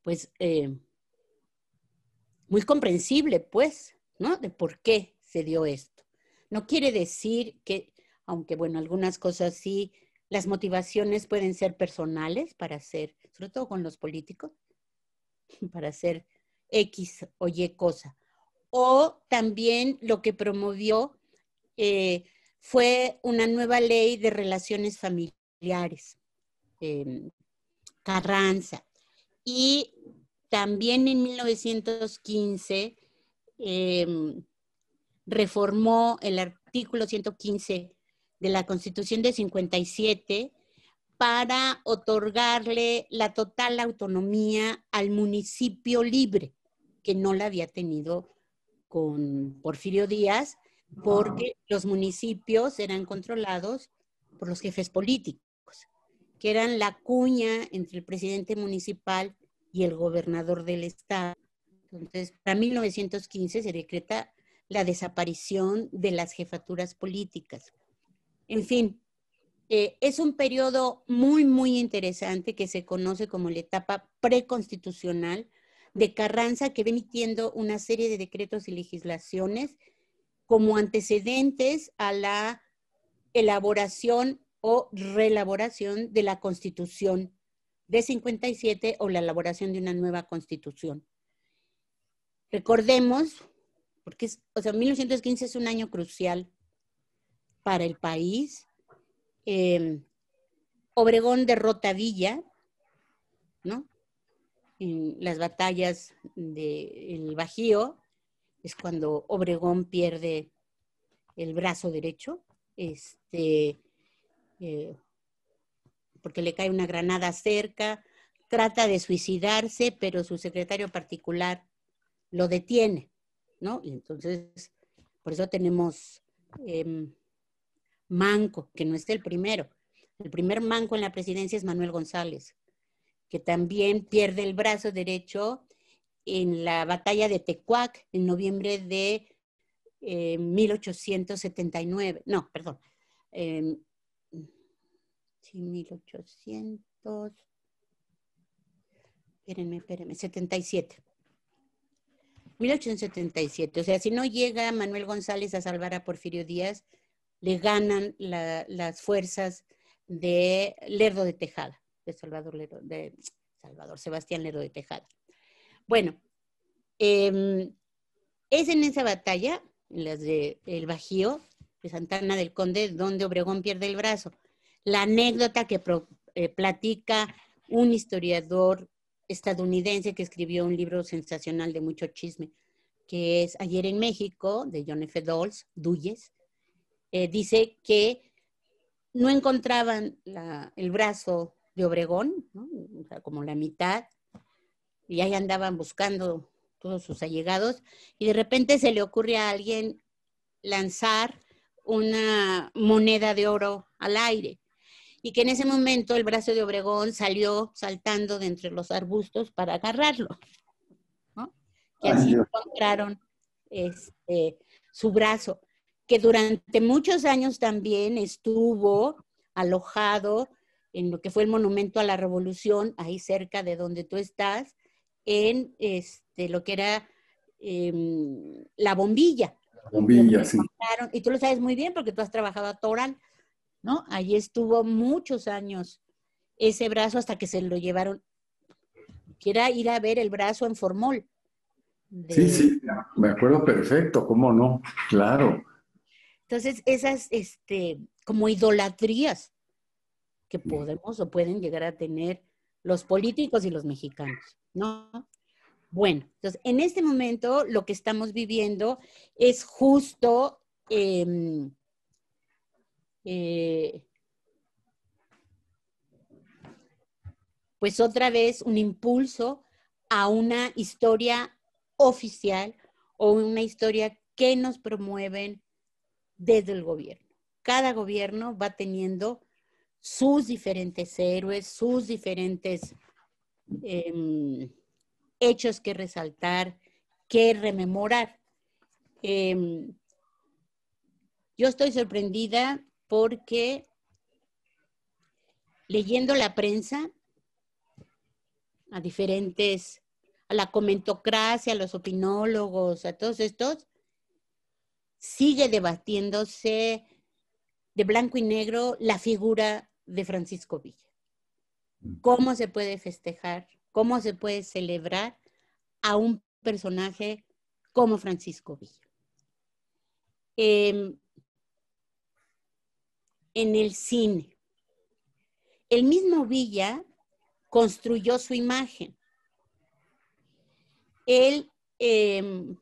pues, eh, muy comprensible, pues, ¿no? De por qué se dio esto. No quiere decir que, aunque bueno, algunas cosas sí, las motivaciones pueden ser personales para hacer, sobre todo con los políticos, para hacer X o Y cosa. O también lo que promovió eh, fue una nueva ley de relaciones familiares Em, Carranza. Y también en 1915 em, reformó el artículo 115 de la Constitución de 57 para otorgarle la total autonomía al municipio libre, que no la había tenido con Porfirio Díaz, porque los municipios eran controlados por los jefes políticos que eran la cuña entre el presidente municipal y el gobernador del estado. Entonces, para 1915 se decreta la desaparición de las jefaturas políticas. En fin, eh, es un periodo muy, muy interesante que se conoce como la etapa preconstitucional de Carranza, que va emitiendo una serie de decretos y legislaciones como antecedentes a la elaboración o reelaboración de la Constitución de 57 o la elaboración de una nueva Constitución. Recordemos, porque 1915 es un año crucial para el país. Em, Obregón derrota Villa, ¿no? En las batallas del Bajío, es cuando Obregón pierde el brazo derecho. Este, eh, porque le cae una granada cerca, trata de suicidarse, pero su secretario particular lo detiene, ¿no? Y entonces, por eso tenemos em, Manco, que no es el primero. El primer Manco en la presidencia es Manuel González, que también pierde el brazo derecho en la batalla de Tecuac en noviembre de 1879, eh, no, perdón, en em, Sí, 1800. Espérenme, espérenme, 77. 1877. O sea, si no llega Manuel González a salvar a Porfirio Díaz, le ganan las fuerzas de Lerdo de Tejada, de Salvador, de Salvador Sebastián Lerdo de Tejada. Bueno, em, es en esa batalla, en las de El Bajío, de Santana del Conde, donde Obregón pierde el brazo la anécdota que eh, platica un historiador estadounidense que escribió un libro sensacional de mucho chisme, que es Ayer en México, de John F. Dolls, Dulles, eh, dice que no encontraban el brazo de Obregón, como la mitad, y ahí andaban buscando todos sus allegados, y de repente se le ocurre a alguien lanzar una moneda de oro al aire y que en ese momento el brazo de Obregón salió saltando de entre los arbustos para agarrarlo. ¿no? Y así encontraron este, su brazo, que durante muchos años también estuvo alojado en lo que fue el Monumento a la Revolución, ahí cerca de donde tú estás, en este, lo que era em, la bombilla. La bombilla, sí. Y tú lo sabes muy bien porque tú has trabajado a Toral. ¿no? Allí estuvo muchos años ese brazo hasta que se lo llevaron. Quiera ir a ver el brazo en Formol. Sí, sí, me acuerdo perfecto, ¿cómo no? Claro. Entonces, esas, este, como idolatrías que podemos o pueden llegar a tener los políticos y los mexicanos, ¿no? Bueno, entonces, en este momento lo que estamos viviendo es justo em, eh, pues otra vez un impulso a una historia oficial o una historia que nos promueven desde el gobierno. Cada gobierno va teniendo sus diferentes héroes, sus diferentes em, hechos que resaltar, que rememorar. Em, yo estoy sorprendida porque leyendo la prensa, a diferentes, a la comentocracia, a los opinólogos, a todos estos, sigue debatiéndose de blanco y negro la figura de Francisco Villa. Mm. ¿Cómo se puede festejar? ¿Cómo se puede celebrar a un personaje como Francisco Villa? Em, en el cine. El mismo Villa construyó su imagen. Él em,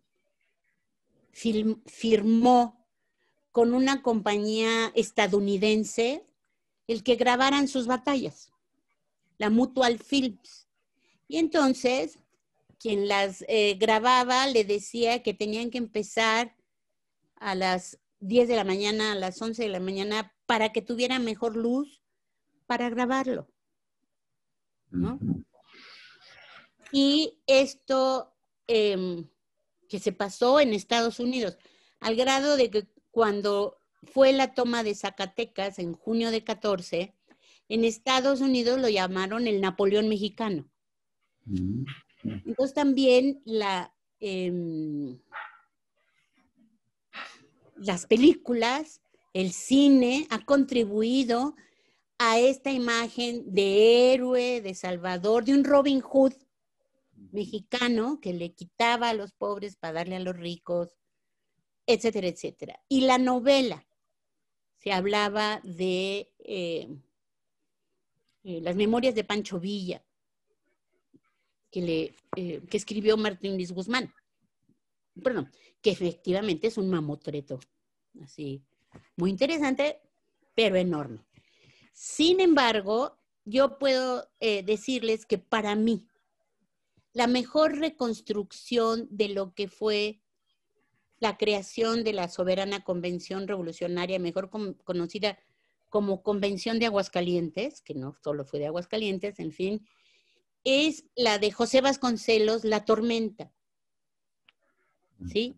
firmó con una compañía estadounidense el que grabaran sus batallas, la Mutual Films. Y entonces, quien las eh, grababa le decía que tenían que empezar a las 10 de la mañana, a las 11 de la mañana para que tuviera mejor luz para grabarlo. Y esto em, que se pasó en Estados Unidos, al grado de que cuando fue la toma de Zacatecas en junio de 14, en Estados Unidos lo llamaron el Napoleón mexicano. Entonces también la, em, las películas el cine ha contribuido a esta imagen de héroe, de salvador, de un Robin Hood mexicano que le quitaba a los pobres para darle a los ricos, etcétera, etcétera. Y la novela, se hablaba de eh, eh, las memorias de Pancho Villa, eh, que, escribió Martín Luis Guzmán, perdón, que efectivamente es un mamotreto, así, muy interesante, pero enorme. Sin embargo, yo puedo eh, decirles que para mí, la mejor reconstrucción de lo que fue la creación de la soberana convención revolucionaria, mejor conocida como Convención de Aguascalientes, que no solo fue de Aguascalientes, en fin, es la de José Vasconcelos, La Tormenta. ¿Sí?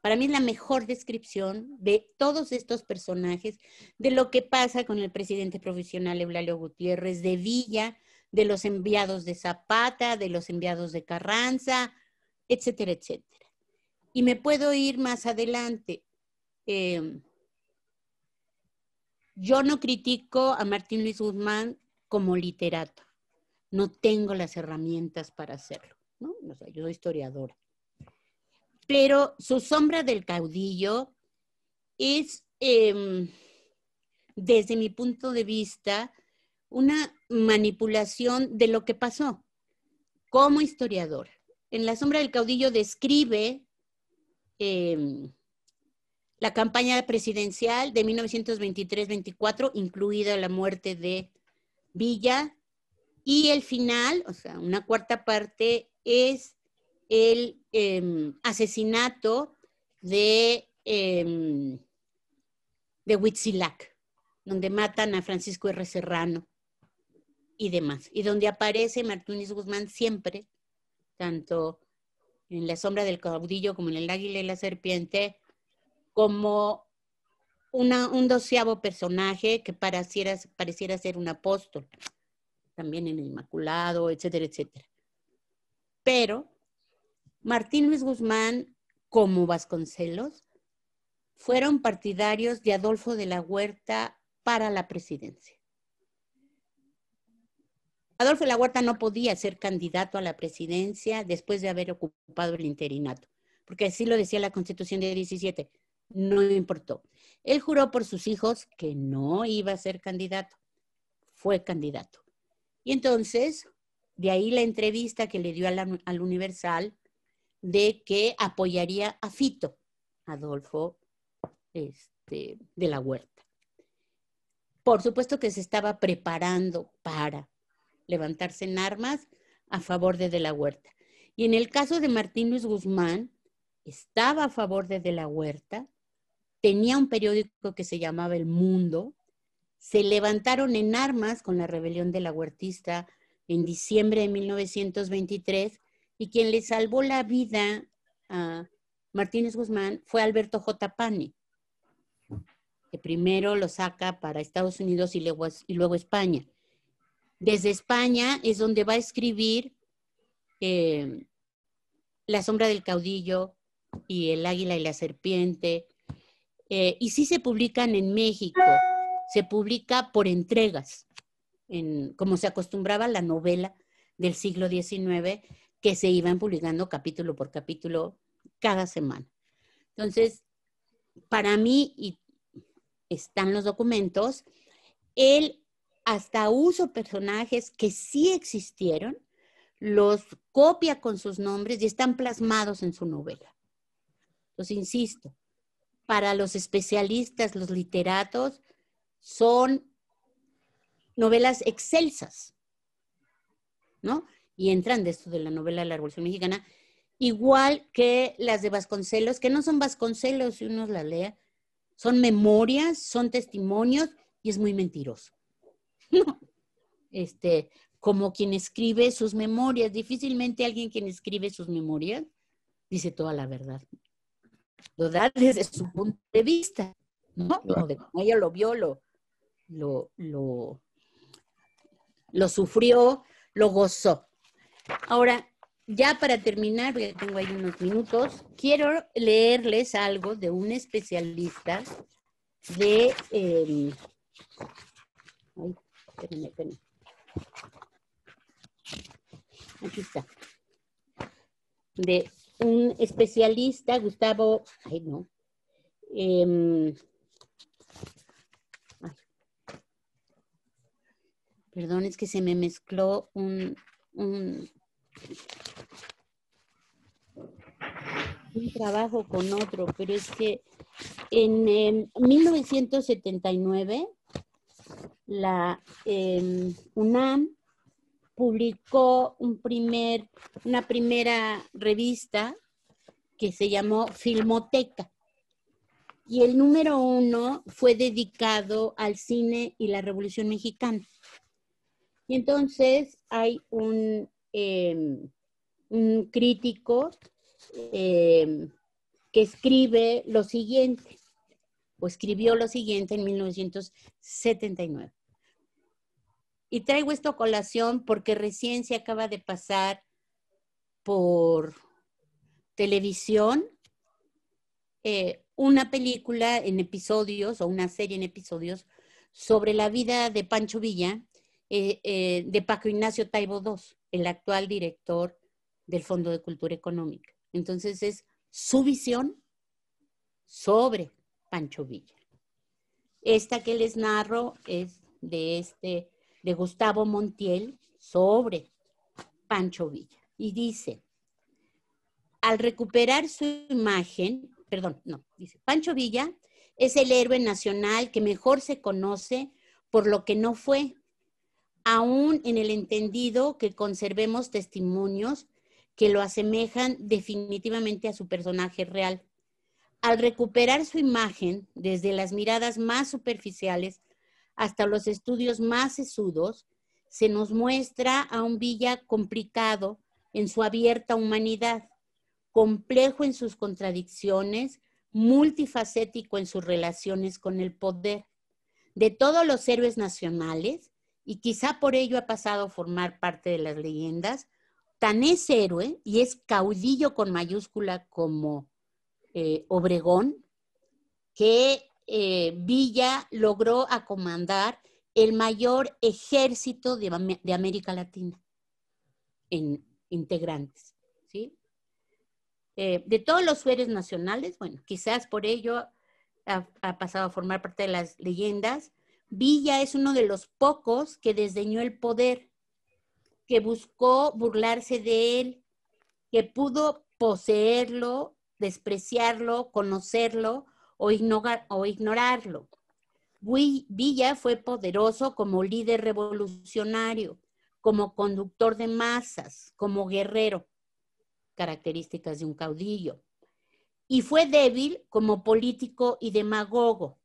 Para mí es la mejor descripción de todos estos personajes, de lo que pasa con el presidente profesional Eulalio Gutiérrez, de Villa, de los enviados de Zapata, de los enviados de Carranza, etcétera, etcétera. Y me puedo ir más adelante. Em, yo no critico a Martín Luis Guzmán como literato. No tengo las herramientas para hacerlo. ¿no? yo soy historiadora pero su sombra del caudillo es, em, desde mi punto de vista, una manipulación de lo que pasó como historiador. En La sombra del caudillo describe em, la campaña presidencial de 1923-24, incluida la muerte de Villa, y el final, o sea, una cuarta parte, es el em, asesinato de, em, de Huitzilac, donde matan a Francisco R. Serrano y demás, y donde aparece Martínez Guzmán siempre, tanto en la sombra del caudillo como en el águila y la serpiente, como un doceavo personaje que pareciera, pareciera ser un apóstol, también en el Inmaculado, etcétera, etcétera. Pero Martín Luis Guzmán, como Vasconcelos, fueron partidarios de Adolfo de la Huerta para la presidencia. Adolfo de la Huerta no podía ser candidato a la presidencia después de haber ocupado el interinato, porque así lo decía la Constitución de 17, no importó. Él juró por sus hijos que no iba a ser candidato, fue candidato. Y entonces, de ahí la entrevista que le dio al, al Universal, de que apoyaría a Fito, Adolfo este, de la Huerta. Por supuesto que se estaba preparando para levantarse en armas a favor de de la Huerta. Y en el caso de Martín Luis Guzmán, estaba a favor de de la Huerta, tenía un periódico que se llamaba El Mundo, se levantaron en armas con la rebelión de la Huertista en diciembre de 1923 y quien le salvó la vida a Martínez Guzmán fue Alberto J. Pani, que primero lo saca para Estados Unidos y luego, España. Desde España es donde va a escribir eh, La sombra del caudillo y El águila y la serpiente. Eh, y sí se publican en México, se publica por entregas, como se acostumbraba la novela del siglo XIX, que se iban publicando capítulo por capítulo cada semana. Entonces, para mí y están los documentos, él hasta uso personajes que sí existieron, los copia con sus nombres y están plasmados en su novela. Entonces, insisto, para los especialistas, los literatos, son novelas excelsas, ¿no? y entran de esto de la novela de la Revolución Mexicana, igual que las de Vasconcelos, que no son Vasconcelos si uno las lee, son memorias, son testimonios y es muy mentiroso. este, como quien escribe sus memorias, difícilmente alguien quien escribe sus memorias dice toda la verdad. Lo da desde su punto de vista, ¿no? Como ella lo vio, lo, lo sufrió, lo gozó. Ahora, ya para terminar, porque tengo ahí unos minutos, quiero leerles algo de un especialista de... Em, ay, espérenme, espérenme. Aquí está. De un especialista, Gustavo... Ay, no. Em, Perdón, es que se me mezcló un un trabajo con otro, pero es que en 1979 em, la em, UNAM publicó un primer, una primera revista que se llamó Filmoteca. Y el número uno fue dedicado al cine y la Revolución Mexicana. Y entonces hay un Em, un crítico em, que escribe lo siguiente, o escribió lo siguiente en 1979. Y traigo esto a colación porque recién se acaba de pasar por televisión eh, una película en episodios o una serie en episodios sobre la vida de Pancho Villa eh, eh, de Paco Ignacio Taibo II el actual director del Fondo de Cultura Económica. Entonces es su visión sobre Pancho Villa. Esta que les narro es de este de Gustavo Montiel sobre Pancho Villa y dice al recuperar su imagen, perdón, no, dice Pancho Villa es el héroe nacional que mejor se conoce por lo que no fue, aún en el entendido que conservemos testimonios que lo asemejan definitivamente a su personaje real. Al recuperar su imagen desde las miradas más superficiales hasta los estudios más sesudos, se nos muestra a un Villa complicado en su abierta humanidad, complejo en sus contradicciones, multifacético en sus relaciones con el poder. De todos los héroes nacionales, y quizá por ello ha pasado a formar parte de las leyendas, tan es héroe y es caudillo con mayúscula como eh, Obregón, que eh, Villa logró acomandar el mayor ejército de, América Latina en integrantes. ¿sí? Eh, de todos los sueres nacionales, bueno, quizás por ello ha pasado a formar parte de las leyendas, Villa es uno de los pocos que desdeñó el poder, que buscó burlarse de él, que pudo poseerlo, despreciarlo, conocerlo o, o ignorarlo. Villa fue poderoso como líder revolucionario, como conductor de masas, como guerrero, características de un caudillo, y fue débil como político y demagogo,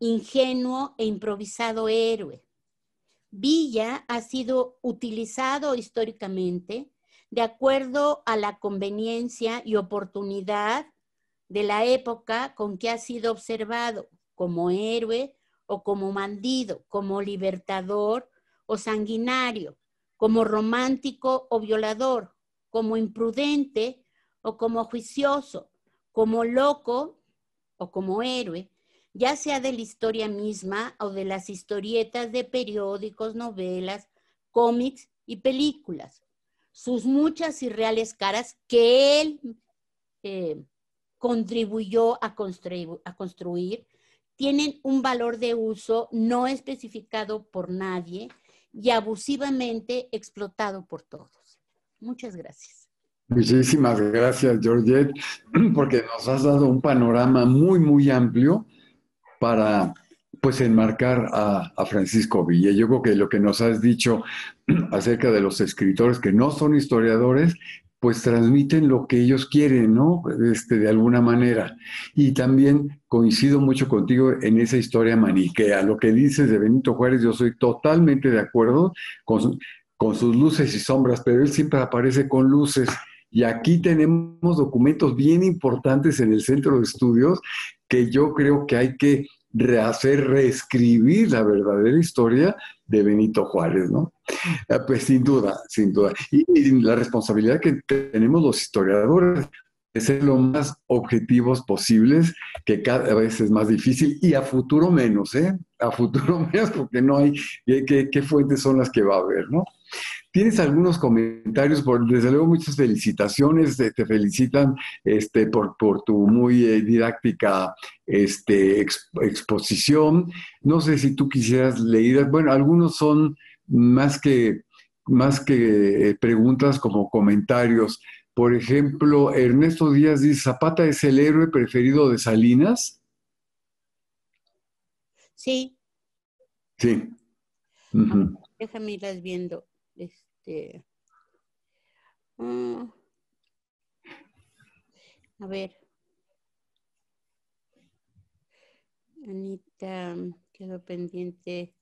ingenuo e improvisado héroe. Villa ha sido utilizado históricamente de acuerdo a la conveniencia y oportunidad de la época con que ha sido observado como héroe o como mandido, como libertador o sanguinario, como romántico o violador, como imprudente o como juicioso, como loco o como héroe, ya sea de la historia misma o de las historietas de periódicos, novelas, cómics y películas. Sus muchas y reales caras que él eh, contribuyó a, construir, a construir tienen un valor de uso no especificado por nadie y abusivamente explotado por todos. Muchas gracias. Muchísimas gracias, Georgette, porque nos has dado un panorama muy, muy amplio para pues enmarcar a, Francisco Villa. Yo creo que lo que nos has dicho acerca de los escritores que no son historiadores, pues transmiten lo que ellos quieren, ¿no? Este, de alguna manera. Y también coincido mucho contigo en esa historia maniquea. Lo que dices de Benito Juárez, yo soy totalmente de acuerdo con, con sus luces y sombras, pero él siempre aparece con luces y aquí tenemos documentos bien importantes en el centro de estudios que yo creo que hay que rehacer, reescribir la verdadera historia de Benito Juárez, ¿no? Ah, pues sin duda, sin duda. Y, la responsabilidad que tenemos los historiadores es ser lo más objetivos posibles, que cada vez es más difícil y a futuro menos, ¿eh? A futuro menos porque no hay, qué fuentes son las que va a haber, ¿no? Tienes algunos comentarios, desde luego muchas felicitaciones, eh, te, felicitan este, por, tu muy eh, didáctica este, exposición. No sé si tú quisieras leer, bueno, algunos son más que, más que eh, preguntas como comentarios. Por ejemplo, Ernesto Díaz dice, Zapata es el héroe preferido de Salinas. Sí. Sí. Déjame irlas viendo este, mm, a ver, Anita, mm, quedó pendiente.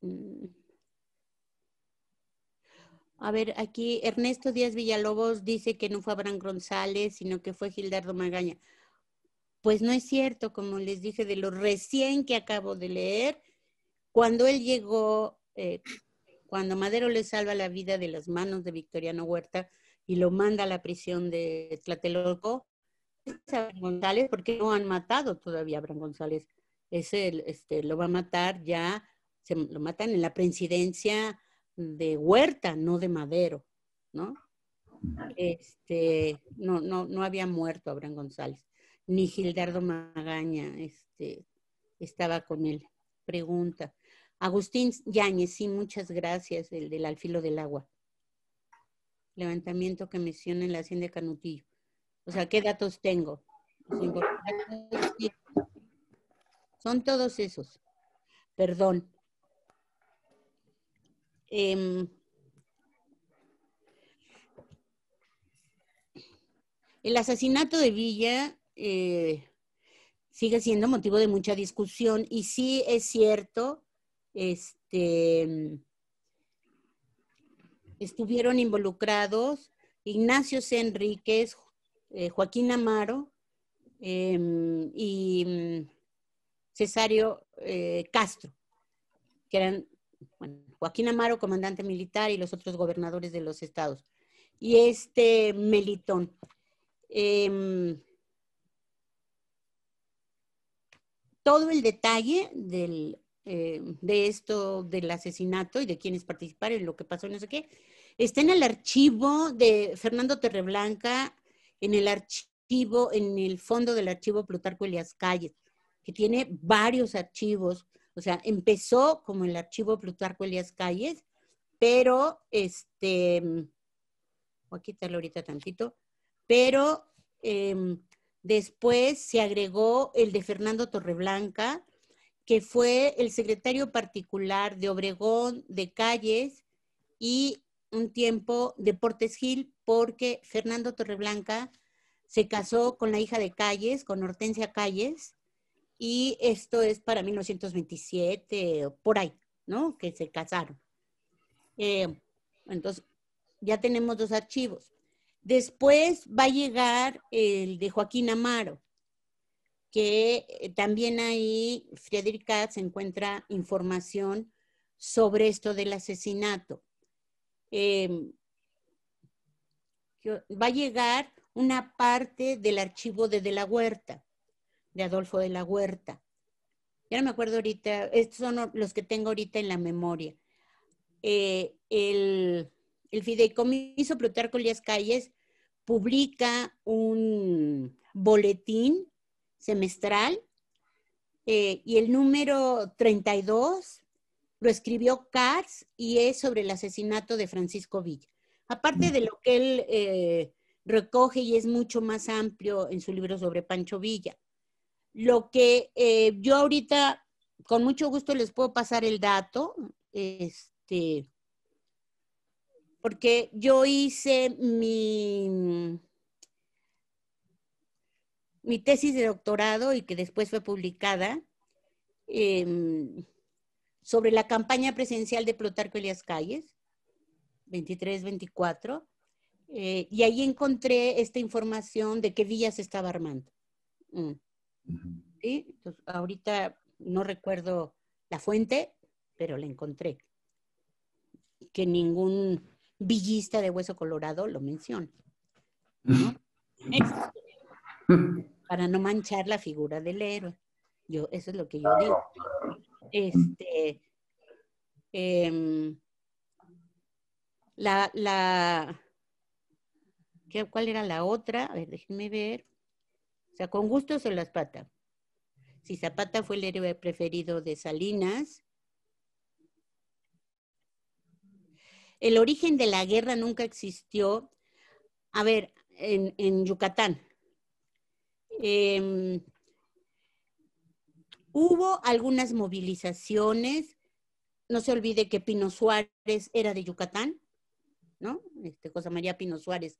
Mm. a ver, aquí Ernesto Díaz Villalobos dice que no fue Abraham González, sino que fue Gildardo Magaña. Pues no es cierto, como les dije de lo recién que acabo de leer, cuando él llegó eh, cuando Madero le salva la vida de las manos de Victoriano Huerta y lo manda a la prisión de Tlatelolco, es Abraham González, porque no han matado todavía a Abraham González. Ese este, lo va a matar ya, lo matan en la presidencia de Huerta, no de Madero, ¿no? Este, no, no, no había muerto Abraham González, ni Gildardo Magaña este, estaba con él. Pregunta. Agustín Yáñez, sí, muchas gracias, el del alfilo del agua. Levantamiento que menciona en la hacienda Canutillo. O sea, ¿qué datos tengo? Son todos esos. Perdón. Em, el asesinato de Villa eh, sigue siendo motivo de mucha discusión y sí es cierto este, mm, estuvieron involucrados Ignacio C. Enríquez, eh, Joaquín Amaro em, y mm, Cesario eh, Castro, que eran Joaquín Amaro, comandante militar, y los otros gobernadores de los estados. Y este Melitón. Em, todo el detalle del eh, de esto, del asesinato y de quienes participaron y lo que pasó, no sé qué, está en el archivo de Fernando Torreblanca en el archivo, en el fondo del archivo Plutarco Elias Calles, que tiene varios archivos. O sea, empezó como el archivo Plutarco Elias Calles, pero este, mm, voy a quitarlo ahorita tantito, pero em, después se agregó el de Fernando Torreblanca, que fue el secretario particular de Obregón, de Calles y un tiempo de Portes Gil, porque Fernando Torreblanca se casó con la hija de Calles, con Hortensia Calles, y esto es para 1927, por ahí, ¿no? Que se casaron. Eh, entonces, ya tenemos dos archivos. Después va a llegar el de Joaquín Amaro, que eh, también ahí Friedrich se encuentra información sobre esto del asesinato. Em, va a llegar una parte del archivo de De la Huerta, de Adolfo de la Huerta. Ya no me acuerdo ahorita, estos son los que tengo ahorita en la memoria. Eh, el, el, fideicomiso Plutarco Lías Calles publica un boletín semestral eh, y el número 32 lo escribió cars y es sobre el asesinato de Francisco Villa. Aparte de lo que él eh, recoge y es mucho más amplio en su libro sobre Pancho Villa. Lo que eh, yo ahorita con mucho gusto les puedo pasar el dato, este, porque yo hice mi mi tesis de doctorado y que después fue publicada em, sobre la campaña presencial de Plutarco Elias Calles, 23-24, eh, y ahí encontré esta información de qué Villa se estaba armando. Mm. Pues, ahorita no recuerdo la fuente, pero la encontré. Que ningún villista de hueso colorado lo menciona. para no manchar la figura del héroe. Yo, eso es lo que yo digo. Este, em, la, la, ¿qué, ¿cuál era la otra? A ver, déjenme ver. O sea, con gusto se las pata. Si Zapata fue el héroe preferido de Salinas, el origen de la guerra nunca existió. A ver, en Yucatán, Em, hubo algunas movilizaciones. No se olvide que Pino Suárez era de Yucatán, ¿no? Este, José María Pino Suárez,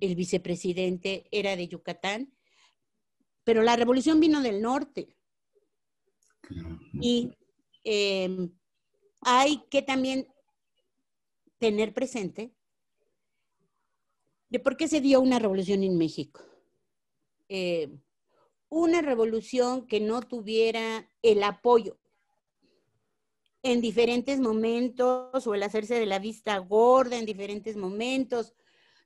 el vicepresidente, era de Yucatán. Pero la revolución vino del norte. Y em, hay que también tener presente de por qué se dio una revolución en México eh, una revolución que no tuviera el apoyo en diferentes momentos o el hacerse de la vista gorda en diferentes momentos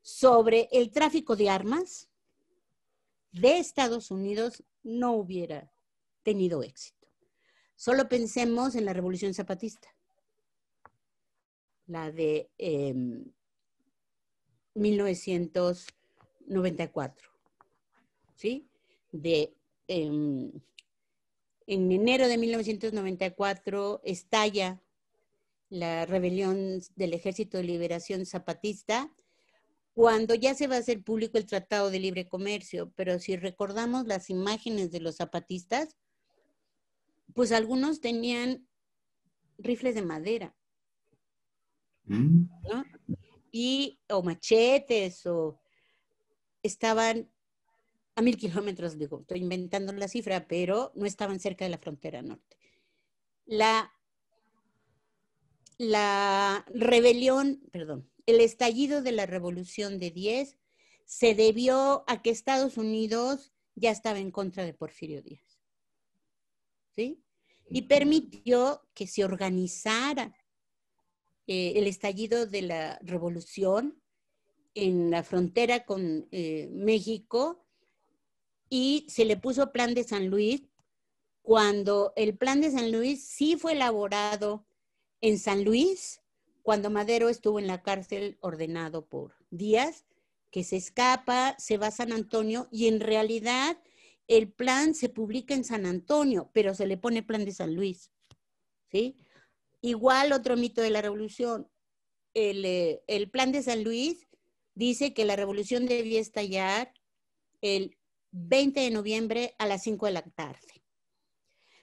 sobre el tráfico de armas de Estados Unidos no hubiera tenido éxito. Solo pensemos en la revolución zapatista, la de 1994. Em, de, em, en enero de 1994 estalla la rebelión del Ejército de Liberación Zapatista, cuando ya se va a hacer público el Tratado de Libre Comercio, pero si recordamos las imágenes de los zapatistas, pues algunos tenían rifles de madera, mm. Y, o machetes, o estaban a mil kilómetros, digo, estoy inventando la cifra, pero no estaban cerca de la frontera norte. La, la rebelión, perdón, el estallido de la revolución de 10 se debió a que Estados Unidos ya estaba en contra de Porfirio Díaz. ¿Sí? Y permitió que se organizara eh, el estallido de la revolución en la frontera con eh, México y se le puso plan de San Luis cuando el plan de San Luis sí fue elaborado en San Luis cuando Madero estuvo en la cárcel ordenado por Díaz, que se escapa, se va a San Antonio y en realidad el plan se publica en San Antonio, pero se le pone plan de San Luis. ¿sí? Igual otro mito de la revolución. El, eh, el plan de San Luis dice que la revolución debía estallar el 20 de noviembre a las 5 de la tarde.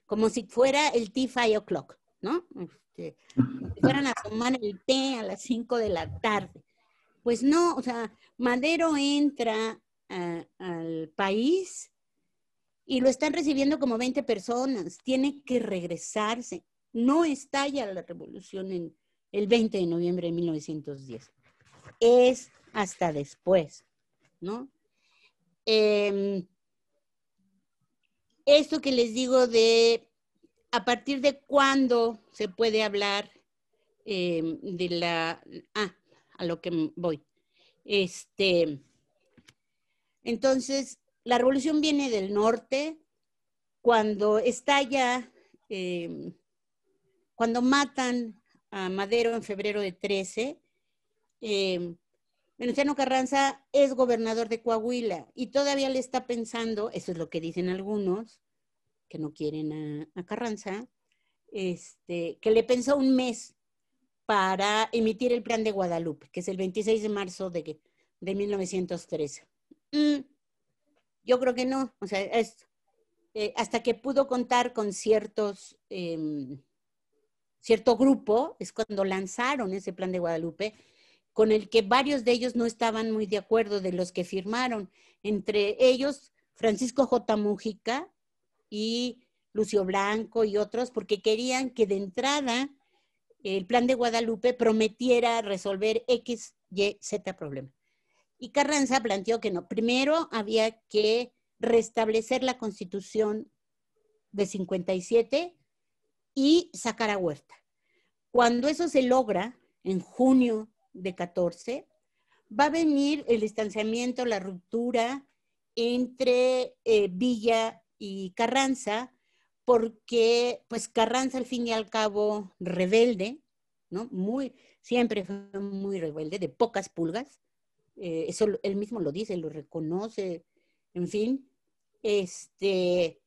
Como si fuera el tea five o'clock, ¿no? Este, fueran a tomar el té a las 5 de la tarde. Pues no, o sea, Madero entra al país y lo están recibiendo como 20 personas. Tiene que regresarse. No estalla la revolución en el 20 de noviembre de 1910. Es hasta después, ¿no? Em, esto que les digo de a partir de cuándo se puede hablar em, de la... Ah, a lo que voy. Este, entonces, la revolución viene del norte cuando estalla, em, cuando matan a Madero en febrero de 13. Venustiano Carranza es gobernador de Coahuila y todavía le está pensando, eso es lo que dicen algunos, que no quieren a, Carranza, este, que le pensó un mes para emitir el plan de Guadalupe, que es el 26 de marzo de, de 1913. Mm, yo creo que no, o sea, eh, hasta que pudo contar con ciertos, em, cierto grupo, es cuando lanzaron ese plan de Guadalupe con el que varios de ellos no estaban muy de acuerdo de los que firmaron, entre ellos Francisco J. Mujica y Lucio Blanco y otros, porque querían que de entrada el plan de Guadalupe prometiera resolver X, Y, Z problema. Y Carranza planteó que no. Primero había que restablecer la constitución de 57 y sacar a Huerta. Cuando eso se logra, en junio de 14, va a venir el distanciamiento, la ruptura entre eh, Villa y Carranza, porque pues Carranza al fin y al cabo rebelde, ¿no? Muy, siempre fue muy rebelde, de pocas pulgas, eh, eso él mismo lo dice, lo reconoce, en fin, este,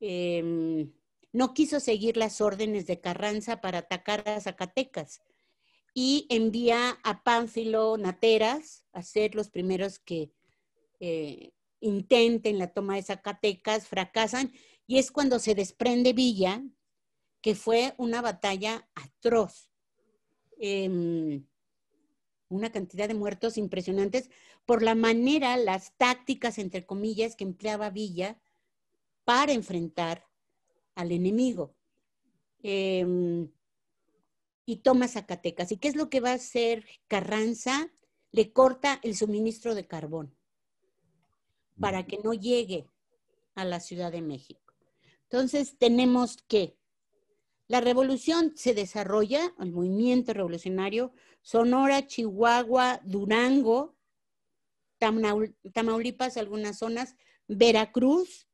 em, no quiso seguir las órdenes de Carranza para atacar a Zacatecas, y envía a Pánfilo Nateras a ser los primeros que eh, intenten la toma de Zacatecas, fracasan, y es cuando se desprende Villa, que fue una batalla atroz. Em, una cantidad de muertos impresionantes por la manera, las tácticas, entre comillas, que empleaba Villa para enfrentar al enemigo. Em, y toma Zacatecas. ¿Y qué es lo que va a hacer Carranza? Le corta el suministro de carbón para que no llegue a la Ciudad de México. Entonces tenemos que la revolución se desarrolla, el movimiento revolucionario, Sonora, Chihuahua, Durango, Tamaulipas, algunas zonas, Veracruz,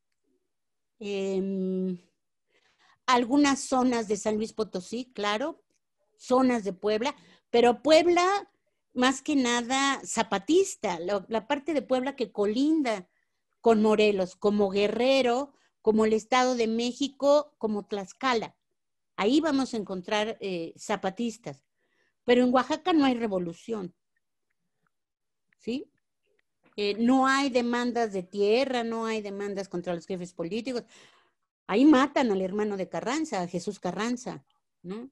em, algunas zonas de San Luis Potosí, claro, zonas de Puebla, pero Puebla más que nada zapatista, la, parte de Puebla que colinda con Morelos, como Guerrero, como el Estado de México, como Tlaxcala. Ahí vamos a encontrar eh, zapatistas. Pero en Oaxaca no hay revolución. ¿Sí? Eh, no hay demandas de tierra, no hay demandas contra los jefes políticos. Ahí matan al hermano de Carranza, a Jesús Carranza, ¿no?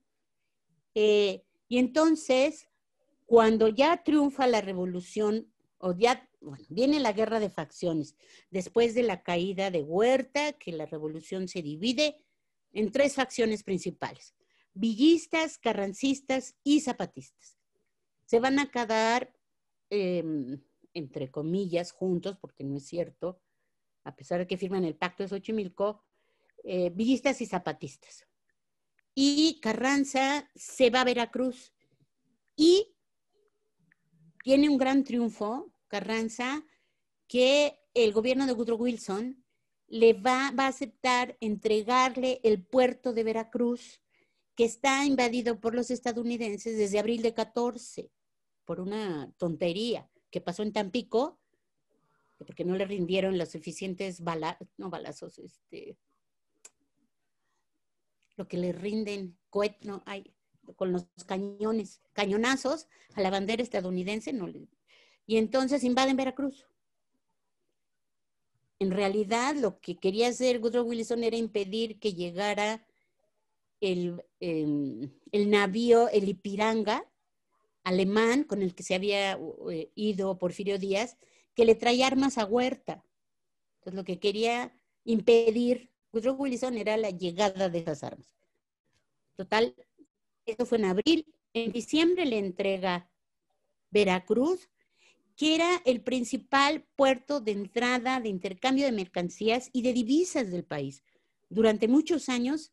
Eh, y entonces, cuando ya triunfa la revolución, o ya, bueno, viene la guerra de facciones, después de la caída de Huerta, que la revolución se divide en tres facciones principales, villistas, carrancistas y zapatistas. Se van a quedar, em, entre comillas, juntos, porque no es cierto, a pesar de que firman el pacto de Xochimilco, eh, villistas y zapatistas y Carranza se va a Veracruz y tiene un gran triunfo, Carranza, que el gobierno de Woodrow Wilson le va, a aceptar entregarle el puerto de Veracruz, que está invadido por los estadounidenses desde abril de 14, por una tontería que pasó en Tampico, porque no le rindieron los suficientes balas, no balazos, este, lo que le rinden no, con los cañones, cañonazos a la bandera estadounidense, no le, y entonces invaden Veracruz. En realidad, lo que quería hacer Woodrow Wilson era impedir que llegara el, em, navío, el Ipiranga, alemán, con el que se había eh, ido Porfirio Díaz, que le traía armas a Huerta. Entonces, lo que quería impedir Woodrow pues Wilson era la llegada de esas armas. Total, eso fue en abril. En diciembre le entrega Veracruz, que era el principal puerto de entrada, de intercambio de mercancías y de divisas del país. Durante muchos años,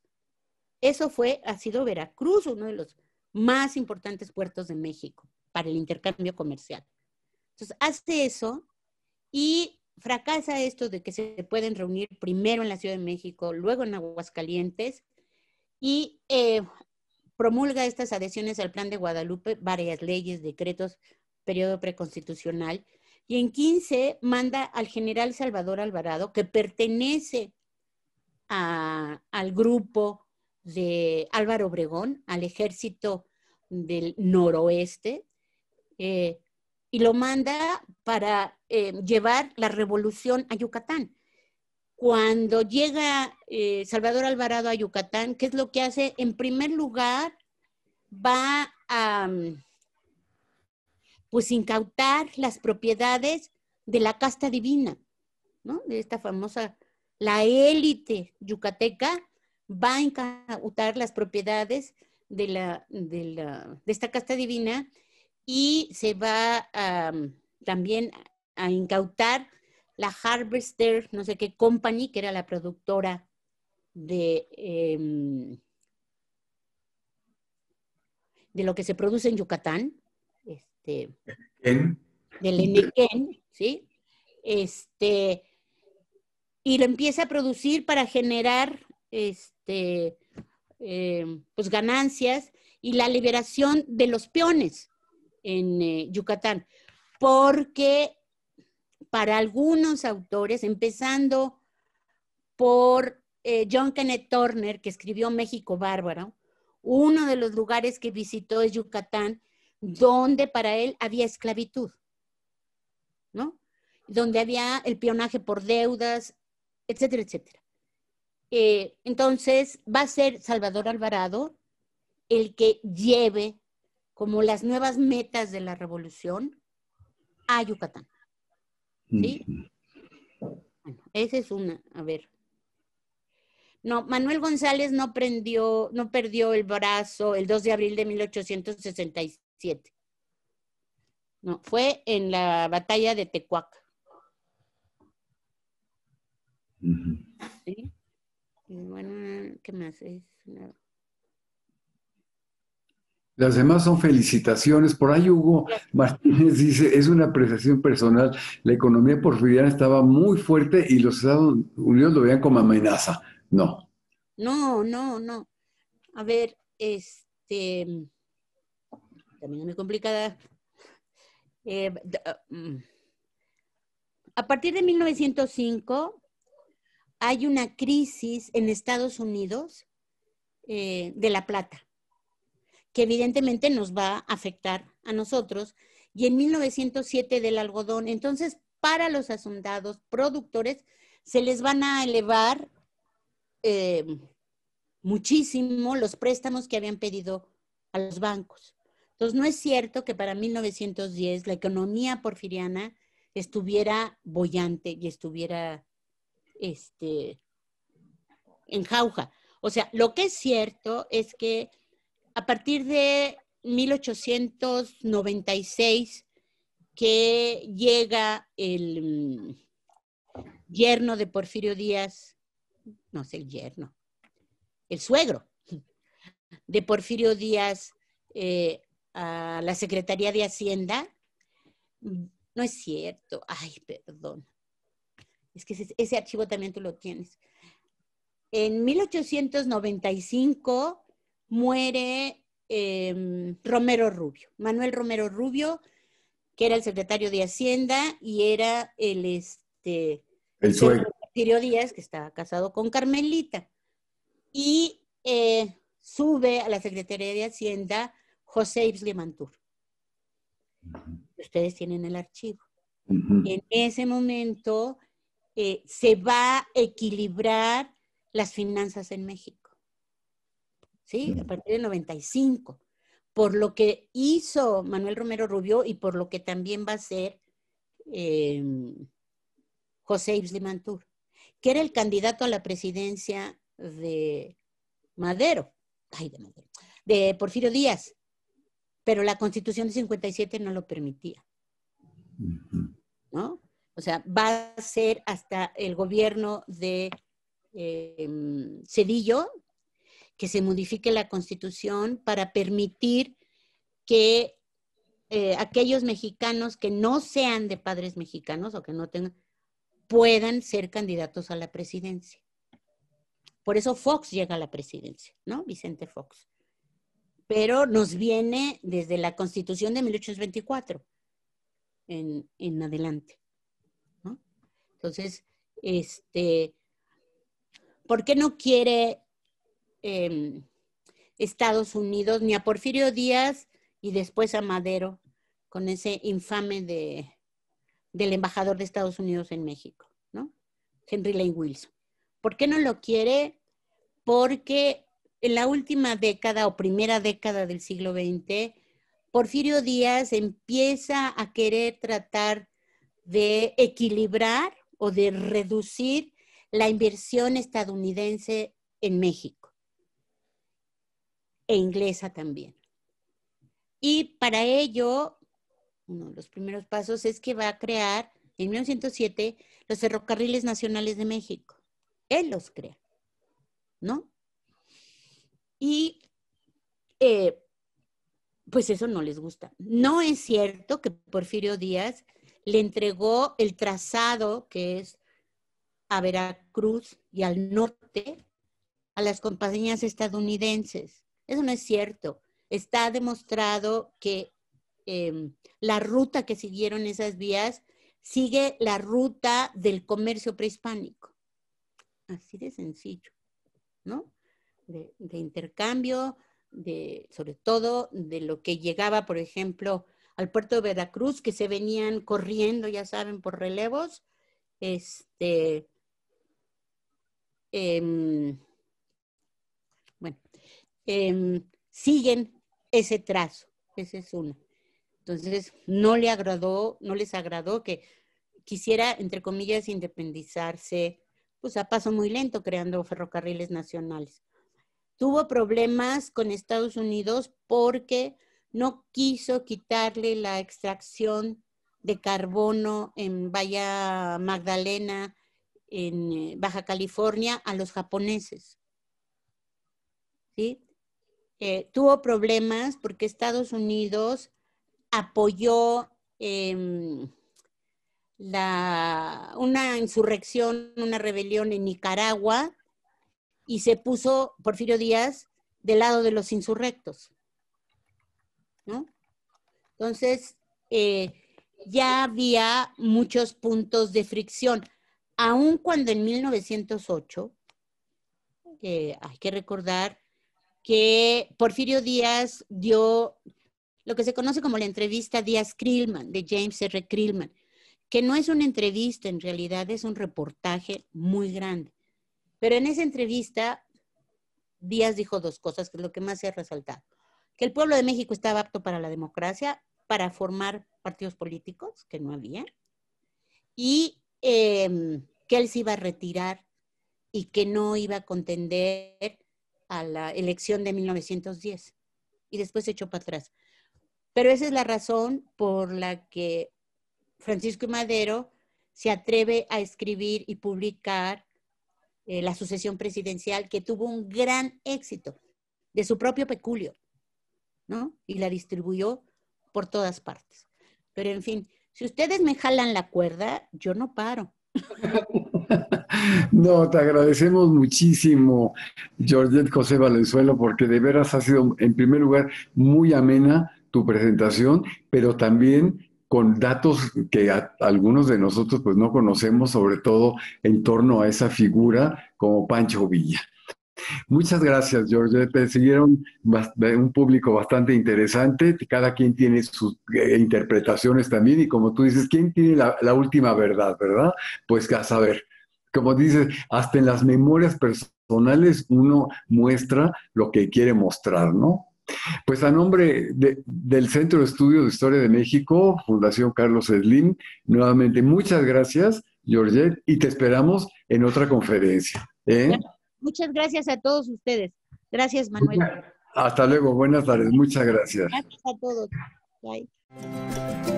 eso fue, ha sido Veracruz, uno de los más importantes puertos de México para el intercambio comercial. Entonces, hace eso y fracasa esto de que se pueden reunir primero en la Ciudad de México, luego en Aguascalientes, y eh, promulga estas adhesiones al Plan de Guadalupe, varias leyes, decretos, periodo preconstitucional, y en 15 manda al general Salvador Alvarado, que pertenece al grupo de Álvaro Obregón, al ejército del noroeste, eh, y lo manda para eh, llevar la revolución a Yucatán. Cuando llega eh, Salvador Alvarado a Yucatán, ¿qué es lo que hace? En primer lugar, va a mm, pues incautar las propiedades de la casta divina, ¿no? De esta famosa, la élite yucateca va a incautar las propiedades de, la, de, la, de esta casta divina y se va mm, también a incautar la Harvester, no sé qué company, que era la productora de, em, de lo que se produce en Yucatán, este, del Enequén, ¿sí? Este, y lo empieza a producir para generar este, em, pues ganancias y la liberación de los peones en eh, Yucatán, porque para algunos autores, empezando por eh, John Kenneth Turner, que escribió México Bárbaro, uno de los lugares que visitó es Yucatán, donde para él había esclavitud, ¿no? Donde había el peonaje por deudas, etcétera, etcétera. Eh, entonces, va a ser Salvador Alvarado el que lleve como las nuevas metas de la revolución a Yucatán. ¿Sí? Mm. Bueno, esa es una, a ver. No, Manuel González no prendió, no perdió el brazo el 2 de abril de 1867. No, fue en la batalla de Tecuac. ¿Sí? Bueno, ¿qué más es? Las demás son felicitaciones. Por ahí Hugo Martínez dice, es una apreciación personal. La economía porfiriana estaba muy fuerte y los Estados Unidos lo veían como amenaza. No. No, no, no. A ver, este... También es muy complicada. Eh, ah, mm. a partir de 1905 hay una crisis en Estados Unidos eh, de la plata que evidentemente nos va a afectar a nosotros, y en 1907 del algodón. Entonces, para los asundados productores se les van a elevar eh, muchísimo los préstamos que habían pedido a los bancos. Entonces, no es cierto que para 1910 la economía porfiriana estuviera bollante y estuviera este, en jauja. O sea, lo que es cierto es que a partir de 1896 que llega el mm, yerno de Porfirio Díaz, no sé el yerno, el suegro de Porfirio Díaz eh, a la Secretaría de Hacienda. No es cierto, ay, perdón. Es que ese, ese archivo también tú lo tienes. En 1895 muere em, Romero Rubio, Manuel Romero Rubio, que era el secretario de Hacienda y era el este el suegro Díaz, que estaba casado con Carmelita. Y eh, sube a la Secretaría de Hacienda José Ives Mantur. Ustedes tienen el archivo. En ese momento eh, se va a equilibrar las finanzas en México. ¿sí? A partir del 95. Por lo que hizo Manuel Romero Rubio y por lo que también va a ser em, José Ives de Mantur, que era el candidato a la presidencia de Madero, de Madero, de Porfirio Díaz, pero la constitución de 57 no lo permitía. ¿No? O sea, va a ser hasta el gobierno de em, Cedillo, que se modifique la constitución para permitir que eh, aquellos mexicanos que no sean de padres mexicanos o que no tengan, puedan ser candidatos a la presidencia. Por eso Fox llega a la presidencia, ¿no? Vicente Fox. Pero nos viene desde la constitución de 1824 en, adelante. Entonces, este, ¿por qué no quiere Em, Estados Unidos, ni a Porfirio Díaz y después a Madero, con ese infame del embajador de Estados Unidos en México, ¿no? Henry Lane Wilson. ¿Por qué no lo quiere? Porque en la última década o primera década del siglo XX, Porfirio Díaz empieza a querer tratar de equilibrar o de reducir la inversión estadounidense en México e inglesa también. Y para ello, uno de los primeros pasos es que va a crear en 1907 los ferrocarriles nacionales de México. Él los crea, ¿no? Y eh, pues eso no les gusta. No es cierto que Porfirio Díaz le entregó el trazado que es a Veracruz y al norte a las compañías estadounidenses. Eso no es cierto. Está demostrado que em, la ruta que siguieron esas vías sigue la ruta del comercio prehispánico. Así de sencillo, ¿no? De, intercambio, de, sobre todo de lo que llegaba, por ejemplo, al puerto de Veracruz, que se venían corriendo, ya saben, por relevos, este, em, Em, siguen ese trazo. Esa es una. Entonces, no le agradó, no les agradó que quisiera, entre comillas, independizarse, pues a paso muy lento, creando ferrocarriles nacionales. Tuvo problemas con Estados Unidos porque no quiso quitarle la extracción de carbono en Valle Magdalena, en eh, Baja California, a los japoneses. ¿Sí? Eh, tuvo problemas porque Estados Unidos apoyó em, la, una insurrección, una rebelión en Nicaragua y se puso Porfirio Díaz del lado de los insurrectos. ¿no? Entonces, eh, ya había muchos puntos de fricción, aun cuando en 1908, eh, hay que recordar que Porfirio Díaz dio lo que se conoce como la entrevista Díaz-Krillman, de James R. Krillman, que no es una entrevista, en realidad es un reportaje muy grande. Pero en esa entrevista, Díaz dijo dos cosas, que es lo que más se ha resaltado. Que el pueblo de México estaba apto para la democracia, para formar partidos políticos, que no había, y em, que él se iba a retirar y que no iba a contender a la elección de 1910 y después se echó para atrás. Pero esa es la razón por la que Francisco Madero se atreve a escribir y publicar eh, la sucesión presidencial que tuvo un gran éxito de su propio peculio, ¿no? Y la distribuyó por todas partes. Pero en fin, si ustedes me jalan la cuerda, yo no paro. No, te agradecemos muchísimo, Georgette José Valenzuelo, porque de veras ha sido, en primer lugar, muy amena tu presentación, pero también con datos que algunos de nosotros pues no conocemos, sobre todo en torno a esa figura como Pancho Villa. Muchas gracias, George. Te siguieron un público bastante interesante. Cada quien tiene sus eh, interpretaciones también. Y como tú dices, ¿quién tiene la, última verdad, verdad? Pues a saber como dices, hasta en las memorias personales uno muestra lo que quiere mostrar, ¿no? Pues a nombre del Centro de Estudios de Historia de México, Fundación Carlos Slim, nuevamente muchas gracias, Georgette, y te esperamos en otra conferencia. ¿eh? Muchas gracias a todos ustedes. Gracias, Manuel. Hasta luego, buenas tardes, muchas gracias. Gracias a todos. Bye.